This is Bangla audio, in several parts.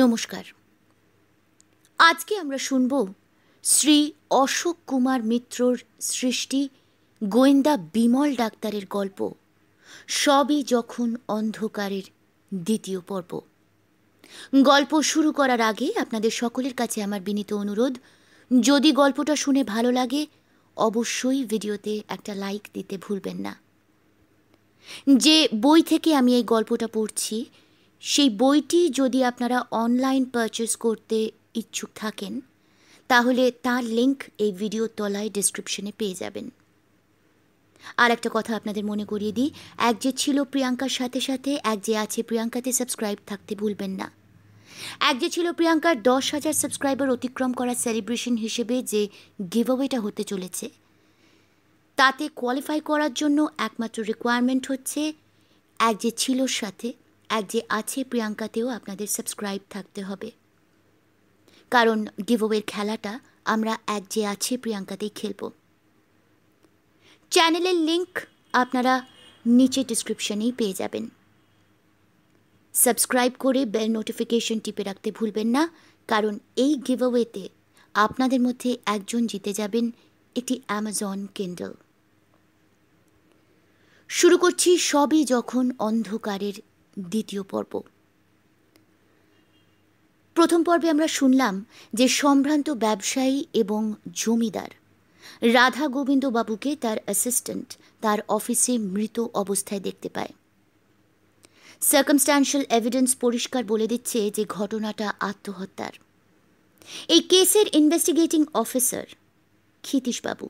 নমস্কার আজকে আমরা শুনব শ্রী অশোক কুমার মিত্রর সৃষ্টি গোয়েন্দা বিমল ডাক্তারের গল্প সবই যখন অন্ধকারের দ্বিতীয় পর্ব গল্প শুরু করার আগে আপনাদের সকলের কাছে আমার বিনীত অনুরোধ যদি গল্পটা শুনে ভালো লাগে অবশ্যই ভিডিওতে একটা লাইক দিতে ভুলবেন না যে বই থেকে আমি এই গল্পটা পড়ছি সেই বইটি যদি আপনারা অনলাইন পারচেস করতে ইচ্ছুক থাকেন তাহলে তার লিংক এই ভিডিও তলায় ডিসক্রিপশনে পেয়ে যাবেন আর একটা কথা আপনাদের মনে করিয়ে দিই এক যে ছিল প্রিয়াঙ্কার সাথে সাথে এক যে আছে প্রিয়াঙ্কাতে সাবস্ক্রাইব থাকতে ভুলবেন না এক যে ছিল প্রিয়াঙ্কার দশ হাজার সাবস্ক্রাইবার অতিক্রম করা সেলিব্রেশন হিসেবে যে গিভঅওয়েটা হতে চলেছে তাতে কোয়ালিফাই করার জন্য একমাত্র রিকোয়ারমেন্ট হচ্ছে এক যে ছিলর সাথে এক যে আছে প্রিয়াঙ্কাতেও আপনাদের সাবস্ক্রাইব থাকতে হবে কারণ গিভওয়ের খেলাটা আমরা এক যে আছে প্রিয়াঙ্কাতেই খেলব চ্যানেলের লিংক আপনারা নিচে ডিসক্রিপশনেই পেয়ে যাবেন সাবস্ক্রাইব করে বেল নোটিফিকেশন টিপে রাখতে ভুলবেন না কারণ এই গিভওয়েতে আপনাদের মধ্যে একজন জিতে যাবেন একটি অ্যামাজন কেন্ডল শুরু করছি সবই যখন অন্ধকারের দ্বিতীয় পর্ব প্রথম পর্বে আমরা শুনলাম যে সম্ভ্রান্ত ব্যবসায়ী এবং জমিদার রাধা গোবিন্দবাবুকে তার অ্যাসিস্ট্যান্ট তার অফিসে মৃত অবস্থায় দেখতে পায় সার্কমস্ট্যান্সিয়াল এভিডেন্স পরিষ্কার বলে দিচ্ছে যে ঘটনাটা আত্মহত্যার এই কেসের ইনভেস্টিগেটিং অফিসার ক্ষিতীশবাবু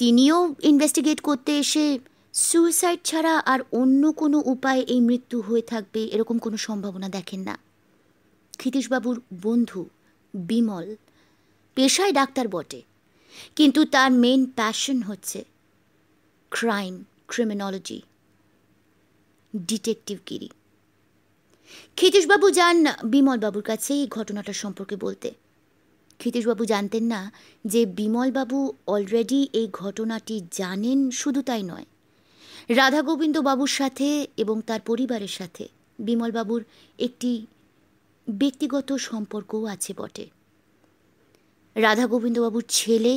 তিনিও ইনভেস্টিগেট করতে এসে সুইসাইড ছাড়া আর অন্য কোনো উপায়ে এই মৃত্যু হয়ে থাকবে এরকম কোনো সম্ভাবনা দেখেন না ক্ষিতীশবাবুর বন্ধু বিমল পেশায় ডাক্তার বটে কিন্তু তার মেন প্যাশন হচ্ছে ক্রাইম ক্রিমিনোলজি ডিটেকটিভগিরি ক্ষিতীশবাবু যান বিমলবাবুর কাছে এই ঘটনাটা সম্পর্কে বলতে ক্ষিতীশবাবু জানতেন না যে বিমলবাবু অলরেডি এই ঘটনাটি জানেন শুধু তাই নয় রাধা গোবিন্দবাবুর সাথে এবং তার পরিবারের সাথে বিমলবাবুর একটি ব্যক্তিগত সম্পর্কও আছে বটে রাধা গোবিন্দবাবুর ছেলে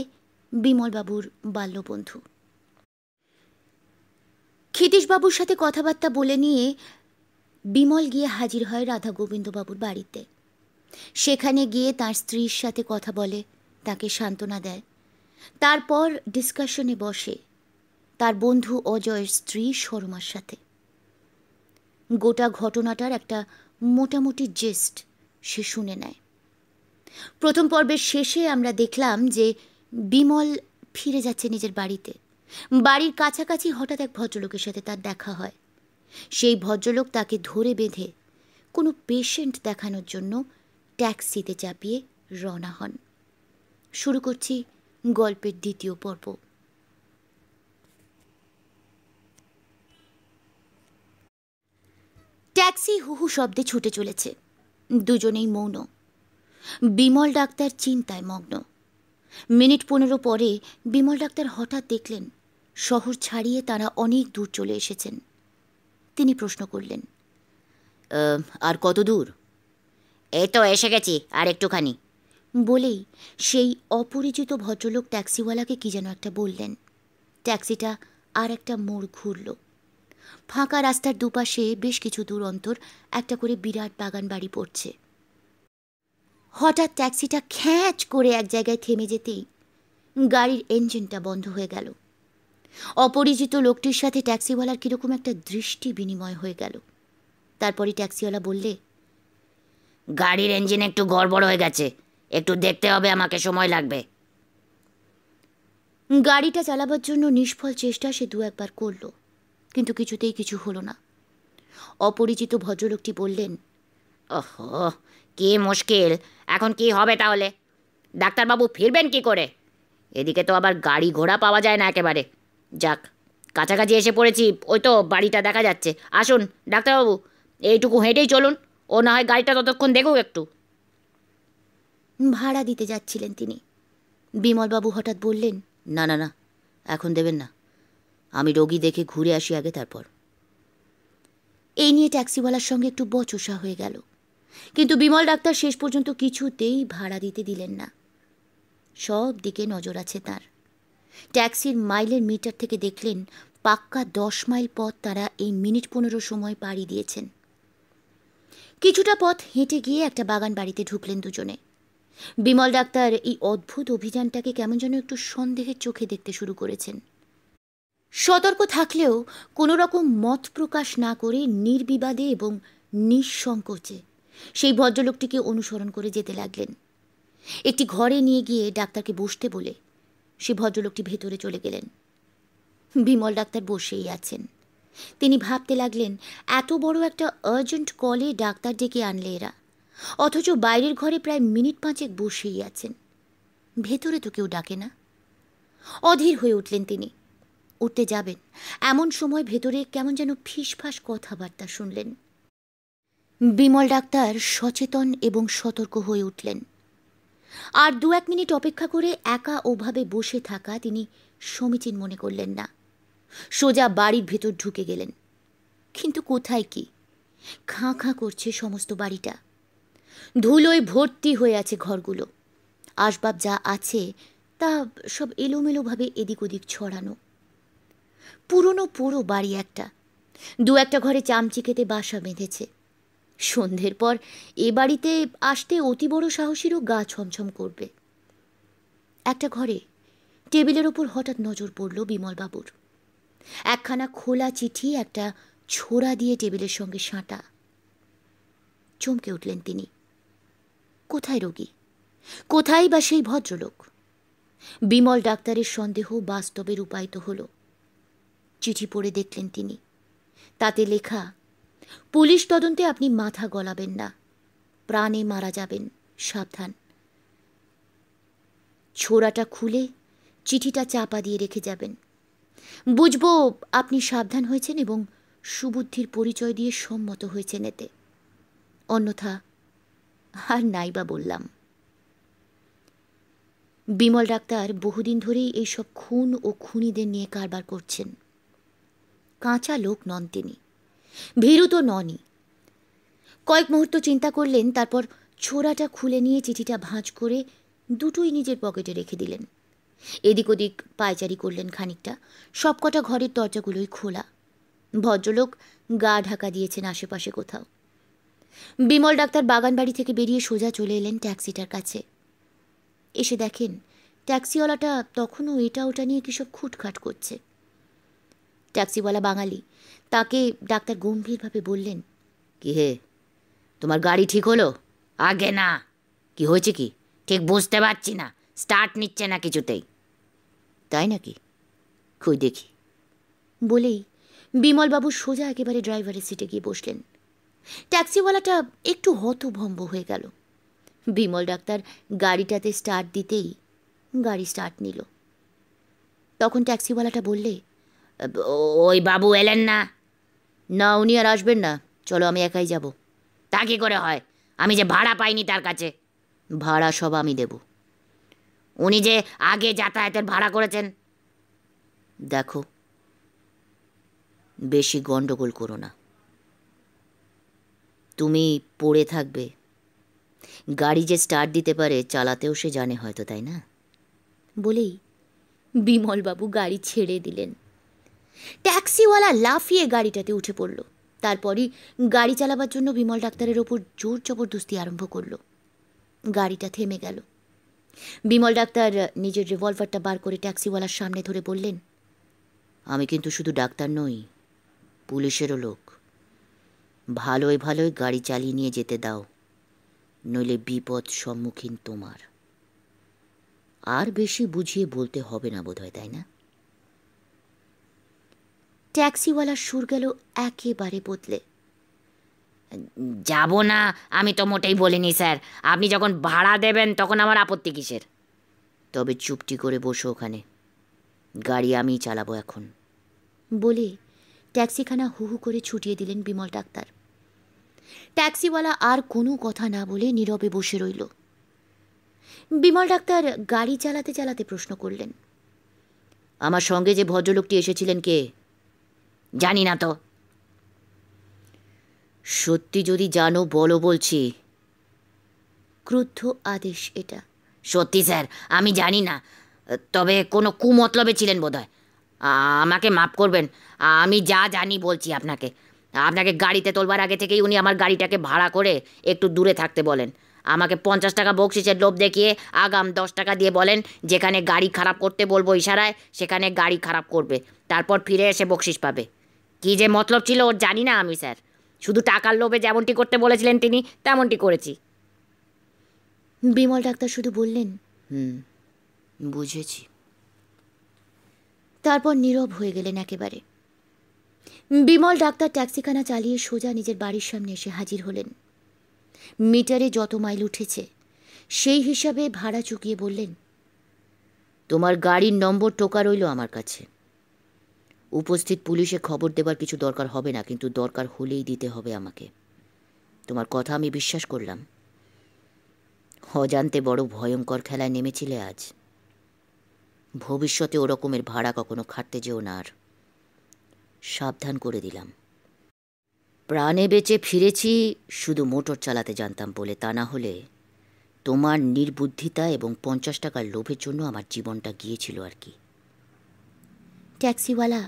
বিমলবাবুর বাল্যবন্ধু ক্ষিতীশবাবুর সাথে কথাবার্তা বলে নিয়ে বিমল গিয়ে হাজির হয় রাধা গোবিন্দবাবুর বাড়িতে সেখানে গিয়ে তার স্ত্রীর সাথে কথা বলে তাকে সান্ত্বনা দেয় তারপর ডিসকাশনে বসে তার বন্ধু অজয়ের স্ত্রী শর্মার সাথে গোটা ঘটনাটার একটা মোটামুটি জেস্ট সে শুনে নেয় প্রথম পর্বের শেষে আমরা দেখলাম যে বিমল ফিরে যাচ্ছে নিজের বাড়িতে বাড়ির কাছাকাছি হঠাৎ এক ভদ্রলোকের সাথে তার দেখা হয় সেই ভদ্রলোক তাকে ধরে বেঁধে কোনো পেশেন্ট দেখানোর জন্য ট্যাক্সিতে চাপিয়ে রওনা হন শুরু করছি গল্পের দ্বিতীয় পর্ব ট্যাক্সি হুহু শব্দে ছুটে চলেছে দুজনেই মৌন বিমল ডাক্তার চিন্তায় মগ্ন মিনিট পনেরো পরে বিমল ডাক্তার হঠাৎ দেখলেন শহর ছাড়িয়ে তারা অনেক দূর চলে এসেছেন তিনি প্রশ্ন করলেন আর কত দূর এই তো এসে গেছি আর একটুখানি বলেই সেই অপরিচিত ভদ্রলোক ট্যাক্সিওয়ালাকে কি যেন একটা বললেন ট্যাক্সিটা আর একটা মোড় ঘুরল ফাঁকা রাস্তার দুপাশে বেশ কিছু দূর অন্তর একটা করে বিরাট বাগান বাড়ি পড়ছে হঠাৎ ট্যাক্সিটা খ্যাঁচ করে এক জায়গায় থেমে যেতেই গাড়ির ইঞ্জিনটা বন্ধ হয়ে গেল অপরিচিত লোকটির সাথে ট্যাক্সিওয়ালার কীরকম একটা দৃষ্টি বিনিময় হয়ে গেল তারপরে ট্যাক্সিওয়ালা বললে গাড়ির ইঞ্জিন একটু গড়বড় হয়ে গেছে একটু দেখতে হবে আমাকে সময় লাগবে গাড়িটা চালাবার জন্য নিষ্ফল চেষ্টা সে দু একবার করলো কিন্তু কিছুতেই কিছু হলো না অপরিচিত ভদ্রলোকটি বললেন ওহ কি মুশকিল এখন কি হবে তাহলে ডাক্তারবাবু ফিরবেন কি করে এদিকে তো আবার গাড়ি ঘোড়া পাওয়া যায় না একেবারে যাক কাছাকাছি এসে পড়েছি ওই তো বাড়িটা দেখা যাচ্ছে আসুন ডাক্তারবাবু এইটুকু হেঁটেই চলুন ও না হয় গাড়িটা ততক্ষণ দেখুক একটু ভাড়া দিতে যাচ্ছিলেন তিনি বিমলবাবু হঠাৎ বললেন না না না এখন দেবেন না আমি রোগী দেখে ঘুরে আসি আগে তারপর এই নিয়ে ট্যাক্সিওয়ালার সঙ্গে একটু বচসা হয়ে গেল কিন্তু বিমল ডাক্তার শেষ পর্যন্ত কিছুতেই ভাড়া দিতে দিলেন না সব দিকে নজর আছে তার ট্যাক্সির মাইলের মিটার থেকে দেখলেন পাক্কা দশ মাইল পথ তারা এই মিনিট পনেরো সময় পাড়ি দিয়েছেন কিছুটা পথ হেঁটে গিয়ে একটা বাগান বাড়িতে ঢুকলেন দুজনে বিমল ডাক্তার এই অদ্ভুত অভিযানটাকে কেমন যেন একটু সন্দেহের চোখে দেখতে শুরু করেছেন সতর্ক থাকলেও কোনো রকম মত প্রকাশ না করে নির্বিবাদে এবং নিঃসংকোচে সেই ভদ্রলোকটিকে অনুসরণ করে যেতে লাগলেন একটি ঘরে নিয়ে গিয়ে ডাক্তারকে বসতে বলে সে ভদ্রলোকটি ভেতরে চলে গেলেন বিমল ডাক্তার বসেই আছেন তিনি ভাবতে লাগলেন এত বড় একটা আর্জেন্ট কলে ডাক্তার ডেকে আনলে এরা অথচ বাইরের ঘরে প্রায় মিনিট পাঁচেক বসেই আছেন ভেতরে তো কেউ ডাকে না অধীর হয়ে উঠলেন তিনি উঠতে যাবেন এমন সময় ভেতরে কেমন যেন ফিসফাস কথাবার্তা শুনলেন বিমল ডাক্তার সচেতন এবং সতর্ক হয়ে উঠলেন আর দু এক মিনিট অপেক্ষা করে একা ওভাবে বসে থাকা তিনি সমীচীন মনে করলেন না সোজা বাড়ির ভেতর ঢুকে গেলেন কিন্তু কোথায় কি খাঁ খাঁ করছে সমস্ত বাড়িটা ধুলোয় ভর্তি হয়ে আছে ঘরগুলো আসবাব যা আছে তা সব এলোমেলোভাবে এদিক ওদিক ছড়ানো পুরনো পুরো বাড়ি একটা দু একটা ঘরে চামচিকেতে বাসা বেঁধেছে সন্ধ্যের পর এ বাড়িতে আসতে অতি বড় সাহসীরও গা ছমছম করবে একটা ঘরে টেবিলের ওপর হঠাৎ নজর পড়ল বিমলবাবুর একখানা খোলা চিঠি একটা ছোড়া দিয়ে টেবিলের সঙ্গে সাঁটা চমকে উঠলেন তিনি কোথায় রোগী কোথায় বা সেই ভদ্রলোক বিমল ডাক্তারের সন্দেহ বাস্তবে রূপায়িত হলো চিঠি পড়ে দেখলেন তিনি তাতে লেখা পুলিশ তদন্তে আপনি মাথা গলাবেন না প্রাণে মারা যাবেন সাবধান ছোড়াটা খুলে চিঠিটা চাপা দিয়ে রেখে যাবেন বুঝব আপনি সাবধান হয়েছেন এবং সুবুদ্ধির পরিচয় দিয়ে সম্মত হয়েছেন এতে অন্যথা আর নাইবা বললাম বিমল ডাক্তার বহুদিন ধরেই এইসব খুন ও খুনিদের নিয়ে কারবার করছেন কাঁচা লোক নন তিনি ভীরু তো ননই কয়েক মুহূর্ত চিন্তা করলেন তারপর ছোড়াটা খুলে নিয়ে চিঠিটা ভাঁজ করে দুটোই নিজের পকেটে রেখে দিলেন এদিক ওদিক পায়চারি করলেন খানিকটা সবকটা ঘরের দরজাগুলোই খোলা ভদ্রলোক গা ঢাকা দিয়েছেন আশেপাশে কোথাও বিমল ডাক্তার বাগান বাড়ি থেকে বেরিয়ে সোজা চলে এলেন ট্যাক্সিটার কাছে এসে দেখেন ট্যাক্সিওয়ালাটা তখনও এটা ওটা নিয়ে কিসব খুটখাট করছে ট্যাক্সিওয়ালা বাঙালি তাকে ডাক্তার গম্ভীরভাবে বললেন কি হে তোমার গাড়ি ঠিক হলো আগে না কি হয়েছে কি ঠিক বুঝতে পারছি না স্টার্ট নিচ্ছে না কিছুতেই তাই নাকি খুই দেখি বলেই বিমলবাবু সোজা একেবারে ড্রাইভারের সিটে গিয়ে বসলেন ট্যাক্সিওয়ালাটা একটু হতভম্ব হয়ে গেল বিমল ডাক্তার গাড়িটাতে স্টার্ট দিতেই গাড়ি স্টার্ট নিল তখন ট্যাক্সিওয়ালাটা বললে ওই বাবু এলেন না না উনি আর আসবেন না চলো আমি একাই যাব তা কি করে হয় আমি যে ভাড়া পাইনি তার কাছে ভাড়া সব আমি দেব উনি যে আগে যাতায়াতের ভাড়া করেছেন দেখো বেশি গন্ডগোল করো না তুমি পড়ে থাকবে গাড়ি যে স্টার্ট দিতে পারে চালাতেও সে জানে হয়তো তাই না বলেই বিমলবাবু গাড়ি ছেড়ে দিলেন ট্যাক্সিওয়ালা লাফিয়ে গাড়িটাতে উঠে পড়ল তারপরই গাড়ি চালাবার জন্য বিমল ডাক্তারের ওপর জোর জবরদস্তি আরম্ভ করল গাড়িটা থেমে গেল বিমল ডাক্তার নিজের রিভলভারটা বার করে ট্যাক্সিওয়ালার সামনে ধরে বললেন আমি কিন্তু শুধু ডাক্তার নই পুলিশেরও লোক ভালোই ভালোই গাড়ি চালিয়ে নিয়ে যেতে দাও নইলে বিপদ সম্মুখীন তোমার আর বেশি বুঝিয়ে বলতে হবে না বোধহয় তাই না ট্যাক্সিওয়ালার সুর গেল একেবারে বদলে যাব না আমি তো মোটেই বলিনি স্যার আপনি যখন ভাড়া দেবেন তখন আমার আপত্তি কিসের তবে চুপটি করে বসো ওখানে গাড়ি আমি চালাবো এখন বলে ট্যাক্সিখানা হু হু করে ছুটিয়ে দিলেন বিমল ডাক্তার ট্যাক্সিওয়ালা আর কোনো কথা না বলে নীরবে বসে রইল বিমল ডাক্তার গাড়ি চালাতে চালাতে প্রশ্ন করলেন আমার সঙ্গে যে ভদ্রলোকটি এসেছিলেন কে জানি না তো সত্যি যদি জানো বলো বলছি ক্রুদ্ধ আদেশ এটা সত্যি স্যার আমি জানি না তবে কোনো কুমতলবে ছিলেন বোধহয় আমাকে মাপ করবেন আমি যা জানি বলছি আপনাকে আপনাকে গাড়িতে তোলবার আগে থেকেই উনি আমার গাড়িটাকে ভাড়া করে একটু দূরে থাকতে বলেন আমাকে পঞ্চাশ টাকা বকশিসের লোভ দেখিয়ে আগাম দশ টাকা দিয়ে বলেন যেখানে গাড়ি খারাপ করতে বলবো ইশারায় সেখানে গাড়ি খারাপ করবে তারপর ফিরে এসে বকশিস পাবে কি যে মতলব ছিল ওর জানি না আমি স্যার শুধু টাকার লোভে যেমনটি করতে বলেছিলেন তিনি তেমনটি করেছি বিমল ডাক্তার শুধু বললেন হুম বুঝেছি তারপর নীরব হয়ে গেলেন একেবারে বিমল ডাক্তার ট্যাক্সিখানা চালিয়ে সোজা নিজের বাড়ির সামনে এসে হাজির হলেন মিটারে যত মাইল উঠেছে সেই হিসাবে ভাড়া চুকিয়ে বললেন তোমার গাড়ির নম্বর টোকা রইল আমার কাছে উপস্থিত পুলিশে খবর দেবার কিছু দরকার হবে না কিন্তু দরকার হলেই দিতে হবে আমাকে তোমার কথা আমি বিশ্বাস করলাম অজান্তে বড় ভয়ঙ্কর খেলায় নেমেছিলে আজ ভবিষ্যতে ওরকমের ভাড়া কখনো খাটতে যেও না আর সাবধান করে দিলাম প্রাণে বেঁচে ফিরেছি শুধু মোটর চালাতে জানতাম বলে তা না হলে তোমার নির্বুদ্ধিতা এবং পঞ্চাশ টাকার লোভের জন্য আমার জীবনটা গিয়েছিল আর কি ট্যাক্সিওয়ালা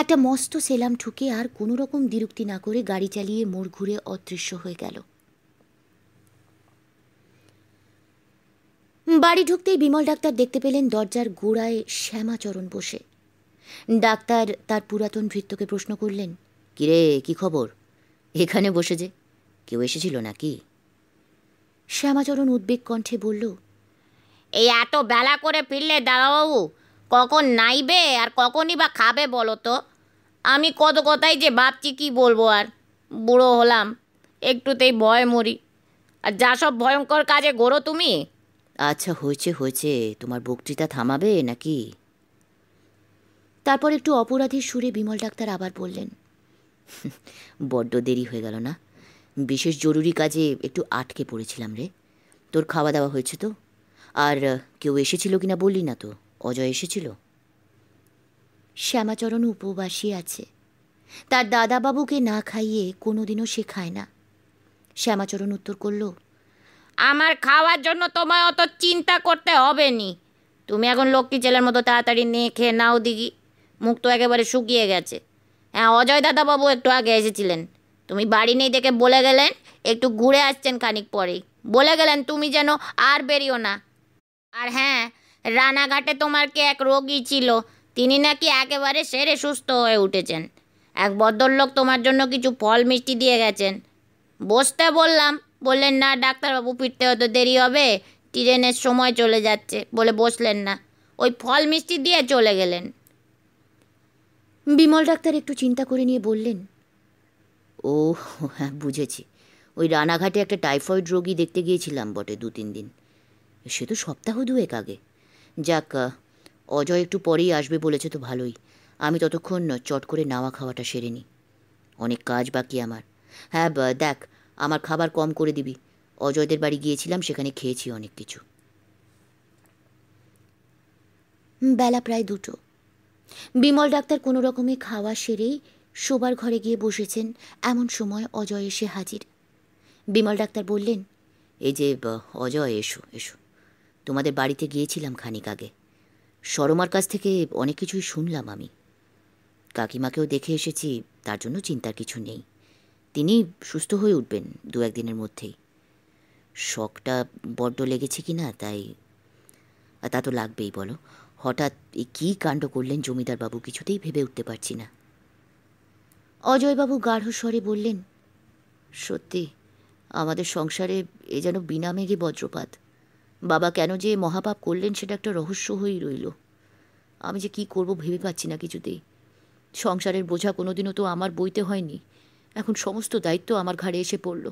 একটা মস্ত সেলাম ঠুকে আর কোনো রকম দিরুক্তি না করে গাড়ি চালিয়ে মোড় ঘুরে অদৃশ্য হয়ে গেল বাড়ি ঢুকতেই বিমল ডাক্তার দেখতে পেলেন দরজার গোড়ায় শ্যামাচরণ বসে ডাক্তার তার পুরাতন ভৃত্যকে প্রশ্ন করলেন কিরে কি খবর এখানে বসে যে কেউ এসেছিল নাকি শ্যামাচরণ উদ্বেগ কণ্ঠে বলল এই এত বেলা করে ফিরলে দাদাবাবু কখন নাইবে আর কখনই বা খাবে বলো তো আমি কত কথাই যে ভাবছি কি বলবো আর বুড়ো হলাম একটুতেই ভয় মরি আর যা সব ভয়ঙ্কর কাজে গড়ো তুমি আচ্ছা হয়েছে হয়েছে তোমার বক্তৃতা থামাবে নাকি তারপর একটু অপরাধীর সুরে বিমল ডাক্তার আবার বললেন বড্ড দেরি হয়ে গেল না বিশেষ জরুরি কাজে একটু আটকে পড়েছিলাম রে তোর খাওয়া দাওয়া হয়েছে তো আর কেউ এসেছিল কিনা বললি না তো অজয় এসেছিল শ্যামাচরণ উপবাসী আছে তার দাদাবাবুকে না খাইয়ে কোনোদিনও সে খায় না শ্যামাচরণ উত্তর করল আমার খাওয়ার জন্য তোমায় অত চিন্তা করতে হবে নি তুমি এখন লক্ষ্মী ছেলের মতো তাড়াতাড়ি নিয়ে খেয়ে নাও দিগি মুখ তো একেবারে শুকিয়ে গেছে হ্যাঁ অজয় দাদাবাবু একটু আগে এসেছিলেন তুমি বাড়ি নেই দেখে বলে গেলেন একটু ঘুরে আসছেন খানিক পরেই বলে গেলেন তুমি যেন আর বেরিও না আর হ্যাঁ রানাঘাটে তোমার কে এক রোগী ছিল তিনি নাকি একেবারে সেরে সুস্থ হয়ে উঠেছেন এক ভদ্রলোক তোমার জন্য কিছু ফল মিষ্টি দিয়ে গেছেন বসতে বললাম বললেন না ডাক্তারবাবু ফিরতে হতো দেরি হবে ট্রেনের সময় চলে যাচ্ছে বলে বসলেন না ওই ফল মিষ্টি দিয়ে চলে গেলেন বিমল ডাক্তার একটু চিন্তা করে নিয়ে বললেন ও হ্যাঁ বুঝেছি ওই রানাঘাটে একটা টাইফয়েড রোগী দেখতে গিয়েছিলাম বটে দু তিন দিন সে তো সপ্তাহ দুয়েক আগে যাক অজয় একটু পরেই আসবে বলেছে তো ভালোই আমি ততক্ষণ চট করে নাওয়া খাওয়াটা সেরে নিই অনেক কাজ বাকি আমার হ্যাঁ দেখ আমার খাবার কম করে দিবি অজয়দের বাড়ি গিয়েছিলাম সেখানে খেয়েছি অনেক কিছু বেলা প্রায় দুটো বিমল ডাক্তার কোনো রকমে খাওয়া সেরেই শোবার ঘরে গিয়ে বসেছেন এমন সময় অজয় এসে হাজির বিমল ডাক্তার বললেন এই যে অজয় এসো এসো তোমাদের বাড়িতে গিয়েছিলাম খানিক আগে সরমার কাছ থেকে অনেক কিছুই শুনলাম আমি কাকিমাকেও দেখে এসেছি তার জন্য চিন্তার কিছু নেই তিনি সুস্থ হয়ে উঠবেন দু একদিনের মধ্যেই শখটা বড্ড লেগেছে কি না তাই তা তো লাগবেই বলো হঠাৎ কি কাণ্ড করলেন জমিদারবাবু কিছুতেই ভেবে উঠতে পারছি না অজয়বাবু স্বরে বললেন সত্যি আমাদের সংসারে এ যেন বিনামেঘে বজ্রপাত বাবা কেন যে মহাপাপ করলেন সেটা একটা রহস্য হয়েই রইল আমি যে কি করব ভেবে পাচ্ছি না কিছুতেই সংসারের বোঝা কোনোদিনও তো আমার বইতে হয়নি এখন সমস্ত দায়িত্ব আমার ঘাড়ে এসে পড়ল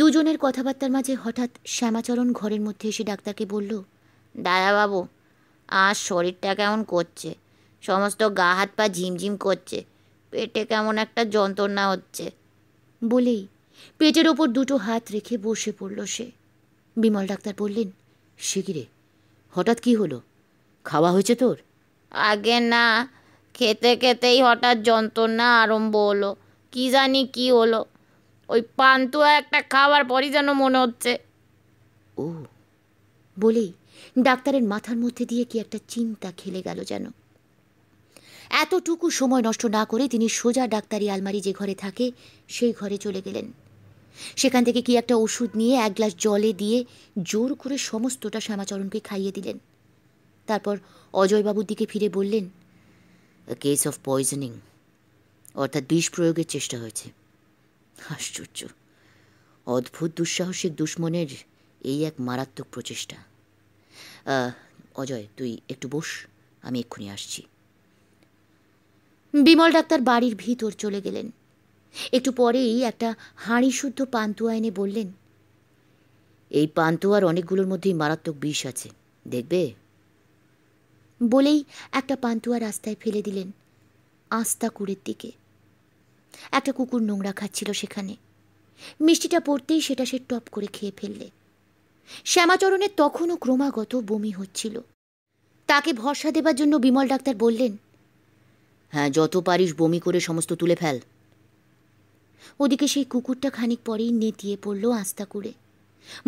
দুজনের কথাবার্তার মাঝে হঠাৎ শ্যামাচরণ ঘরের মধ্যে এসে ডাক্তারকে বলল বাবু আর শরীরটা কেমন করছে সমস্ত গা হাত পা ঝিমঝিম করছে পেটে কেমন একটা যন্ত্রণা হচ্ছে বলেই পেটের ওপর দুটো হাত রেখে বসে পড়ল সে বিমল ডাক্তার বললেন শিগিরে হঠাৎ কি হলো খাওয়া হয়েছে তোর আগে না খেতে খেতেই হঠাৎ যন্ত্রণা আরম্ভ হলো কি জানি কি হলো ওই পান্তুয়া একটা খাবার পরই যেন মনে হচ্ছে ও বলেই ডাক্তারের মাথার মধ্যে দিয়ে কি একটা চিন্তা খেলে গেল যেন এতটুকু সময় নষ্ট না করে তিনি সোজা ডাক্তারি আলমারি যে ঘরে থাকে সেই ঘরে চলে গেলেন সেখান থেকে কি একটা ওষুধ নিয়ে এক গ্লাস জলে দিয়ে জোর করে সমস্তটা শ্যামাচরণকে খাইয়ে দিলেন তারপর অজয়বাবুর দিকে ফিরে বললেন কেস অফ পয়জনিং অর্থাৎ বিষ প্রয়োগের চেষ্টা হয়েছে আশ্চর্য অদ্ভুত দুঃসাহসিক দুশ্মনের এই এক মারাত্মক প্রচেষ্টা অজয় তুই একটু বস আমি এক্ষুনি আসছি বিমল ডাক্তার বাড়ির ভিতর চলে গেলেন একটু পরেই একটা হাঁড়ি শুদ্ধ পান্তুয়া এনে বললেন এই পান্তুয়ার অনেকগুলোর মধ্যেই মারাত্মক বিষ আছে দেখবে বলেই একটা পান্তুয়া রাস্তায় ফেলে দিলেন আস্তা কুড়ের দিকে একটা কুকুর নোংরা খাচ্ছিল সেখানে মিষ্টিটা পড়তেই সেটা সে টপ করে খেয়ে ফেললে শ্যামাচরণের তখনও ক্রমাগত বমি হচ্ছিল তাকে ভরসা দেবার জন্য বিমল ডাক্তার বললেন হ্যাঁ যত পারিস বমি করে সমস্ত তুলে ফেল ওদিকে সেই কুকুরটা খানিক পরেই নেতিয়ে পড়ল আস্তা করে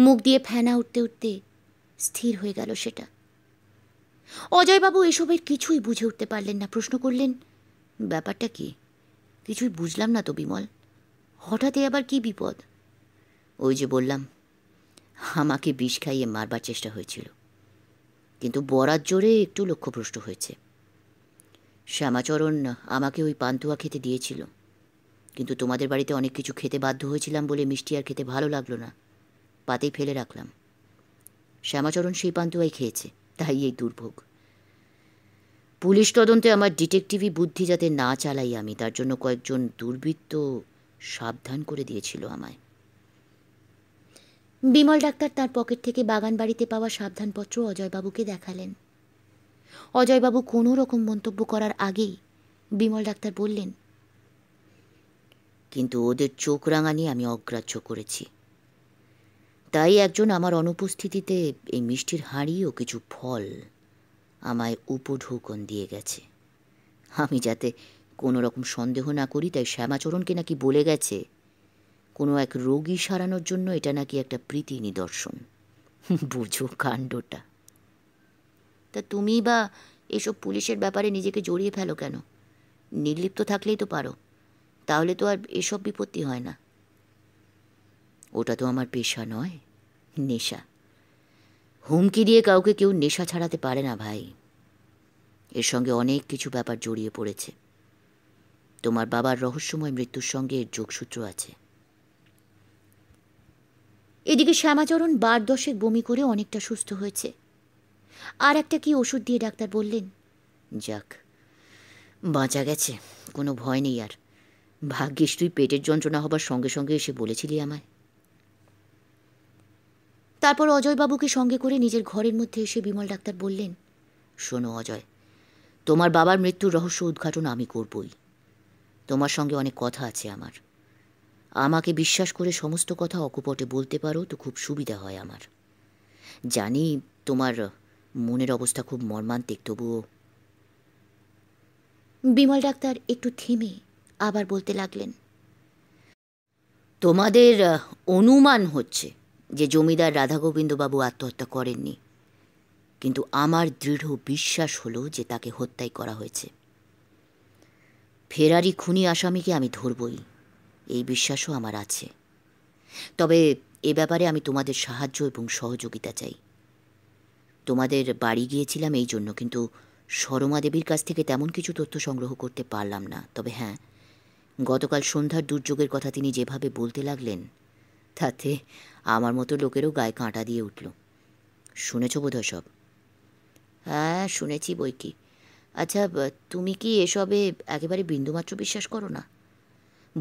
মুখ দিয়ে ফেনা উঠতে উঠতে স্থির হয়ে গেল সেটা অজয়বাবু এসবের কিছুই বুঝে উঠতে পারলেন না প্রশ্ন করলেন ব্যাপারটা কি কিছুই বুঝলাম না তো বিমল হঠাৎ আবার কি বিপদ ওই যে বললাম আমাকে বিষ খাইয়ে মারবার চেষ্টা হয়েছিল কিন্তু বরাত জোরে একটু লক্ষ্যভ্রষ্ট হয়েছে শ্যামাচরণ আমাকে ওই পান্তুয়া খেতে দিয়েছিল কিন্তু তোমাদের বাড়িতে অনেক কিছু খেতে বাধ্য হয়েছিলাম বলে মিষ্টি আর খেতে ভালো লাগলো না পাতেই ফেলে রাখলাম শ্যামাচরণ সেই পান্তুয়াই খেয়েছে তাই এই দুর্ভোগ পুলিশ তদন্তে আমার ডিটেকটিভই বুদ্ধি যাতে না চালাই আমি তার জন্য কয়েকজন দুর্বৃত্ত সাবধান করে দিয়েছিল আমায় বিমল ডাক্তার তার পকেট থেকে বাগান বাড়িতে পাওয়া সাবধানপত্র অজয়বাবুকে দেখালেন অজয়বাবু কোনো রকম মন্তব্য করার আগেই বিমল ডাক্তার বললেন কিন্তু ওদের চোখ রাঙানি আমি অগ্রাহ্য করেছি তাই একজন আমার অনুপস্থিতিতে এই মিষ্টির হাঁড়ি ও কিছু ফল আমায় উপঢৌকন দিয়ে গেছে আমি যাতে কোনো রকম সন্দেহ না করি তাই শ্যামাচরণকে নাকি বলে গেছে কোনো এক রোগী সারানোর জন্য এটা নাকি একটা প্রীতি নিদর্শন বুঝো কাণ্ডটা তা তুমি বা এসব পুলিশের ব্যাপারে নিজেকে জড়িয়ে ফেলো কেন নির্লিপ্ত থাকলেই তো পারো তাহলে তো আর এসব বিপত্তি হয় না ওটা তো আমার পেশা নয় নেশা হুমকি দিয়ে কাউকে কেউ নেশা ছাড়াতে পারে না ভাই এর সঙ্গে অনেক কিছু ব্যাপার জড়িয়ে পড়েছে তোমার বাবার রহস্যময় মৃত্যুর সঙ্গে এর যোগসূত্র আছে এদিকে শ্যামাচরণ বার দশেক বমি করে অনেকটা সুস্থ হয়েছে আর একটা কি ওষুধ দিয়ে ডাক্তার বললেন যাক বাঁচা গেছে কোনো ভয় নেই আর ভাগ্যিস তুই পেটের যন্ত্রণা হবার সঙ্গে সঙ্গে এসে বলেছিলি আমায় তারপর অজয়বাবুকে সঙ্গে করে নিজের ঘরের মধ্যে এসে বিমল ডাক্তার বললেন শোনো অজয় তোমার বাবার মৃত্যুর রহস্য উদ্ঘাটন আমি করবই তোমার সঙ্গে অনেক কথা আছে আমার আমাকে বিশ্বাস করে সমস্ত কথা অকুপটে বলতে পারো তো খুব সুবিধা হয় আমার জানি তোমার মনের অবস্থা খুব মর্মান্তিক তবুও বিমল ডাক্তার একটু থেমে আবার বলতে লাগলেন তোমাদের অনুমান হচ্ছে যে জমিদার রাধাগোবিন্দবাবু আত্মহত্যা করেননি কিন্তু আমার দৃঢ় বিশ্বাস হলো যে তাকে হত্যাই করা হয়েছে ফেরারি খুনি আসামিকে আমি ধরবই এই বিশ্বাসও আমার আছে তবে এ ব্যাপারে আমি তোমাদের সাহায্য এবং সহযোগিতা চাই তোমাদের বাড়ি গিয়েছিলাম এই জন্য কিন্তু শরমা দেবীর কাছ থেকে তেমন কিছু তথ্য সংগ্রহ করতে পারলাম না তবে হ্যাঁ গতকাল সন্ধ্যার দুর্যোগের কথা তিনি যেভাবে বলতে লাগলেন তাতে আমার মতো লোকেরও গায়ে কাঁটা দিয়ে উঠল শুনেছ বোধহয় সব হ্যাঁ শুনেছি বই কি আচ্ছা তুমি কি এসবে একেবারে বিন্দুমাত্র বিশ্বাস করো না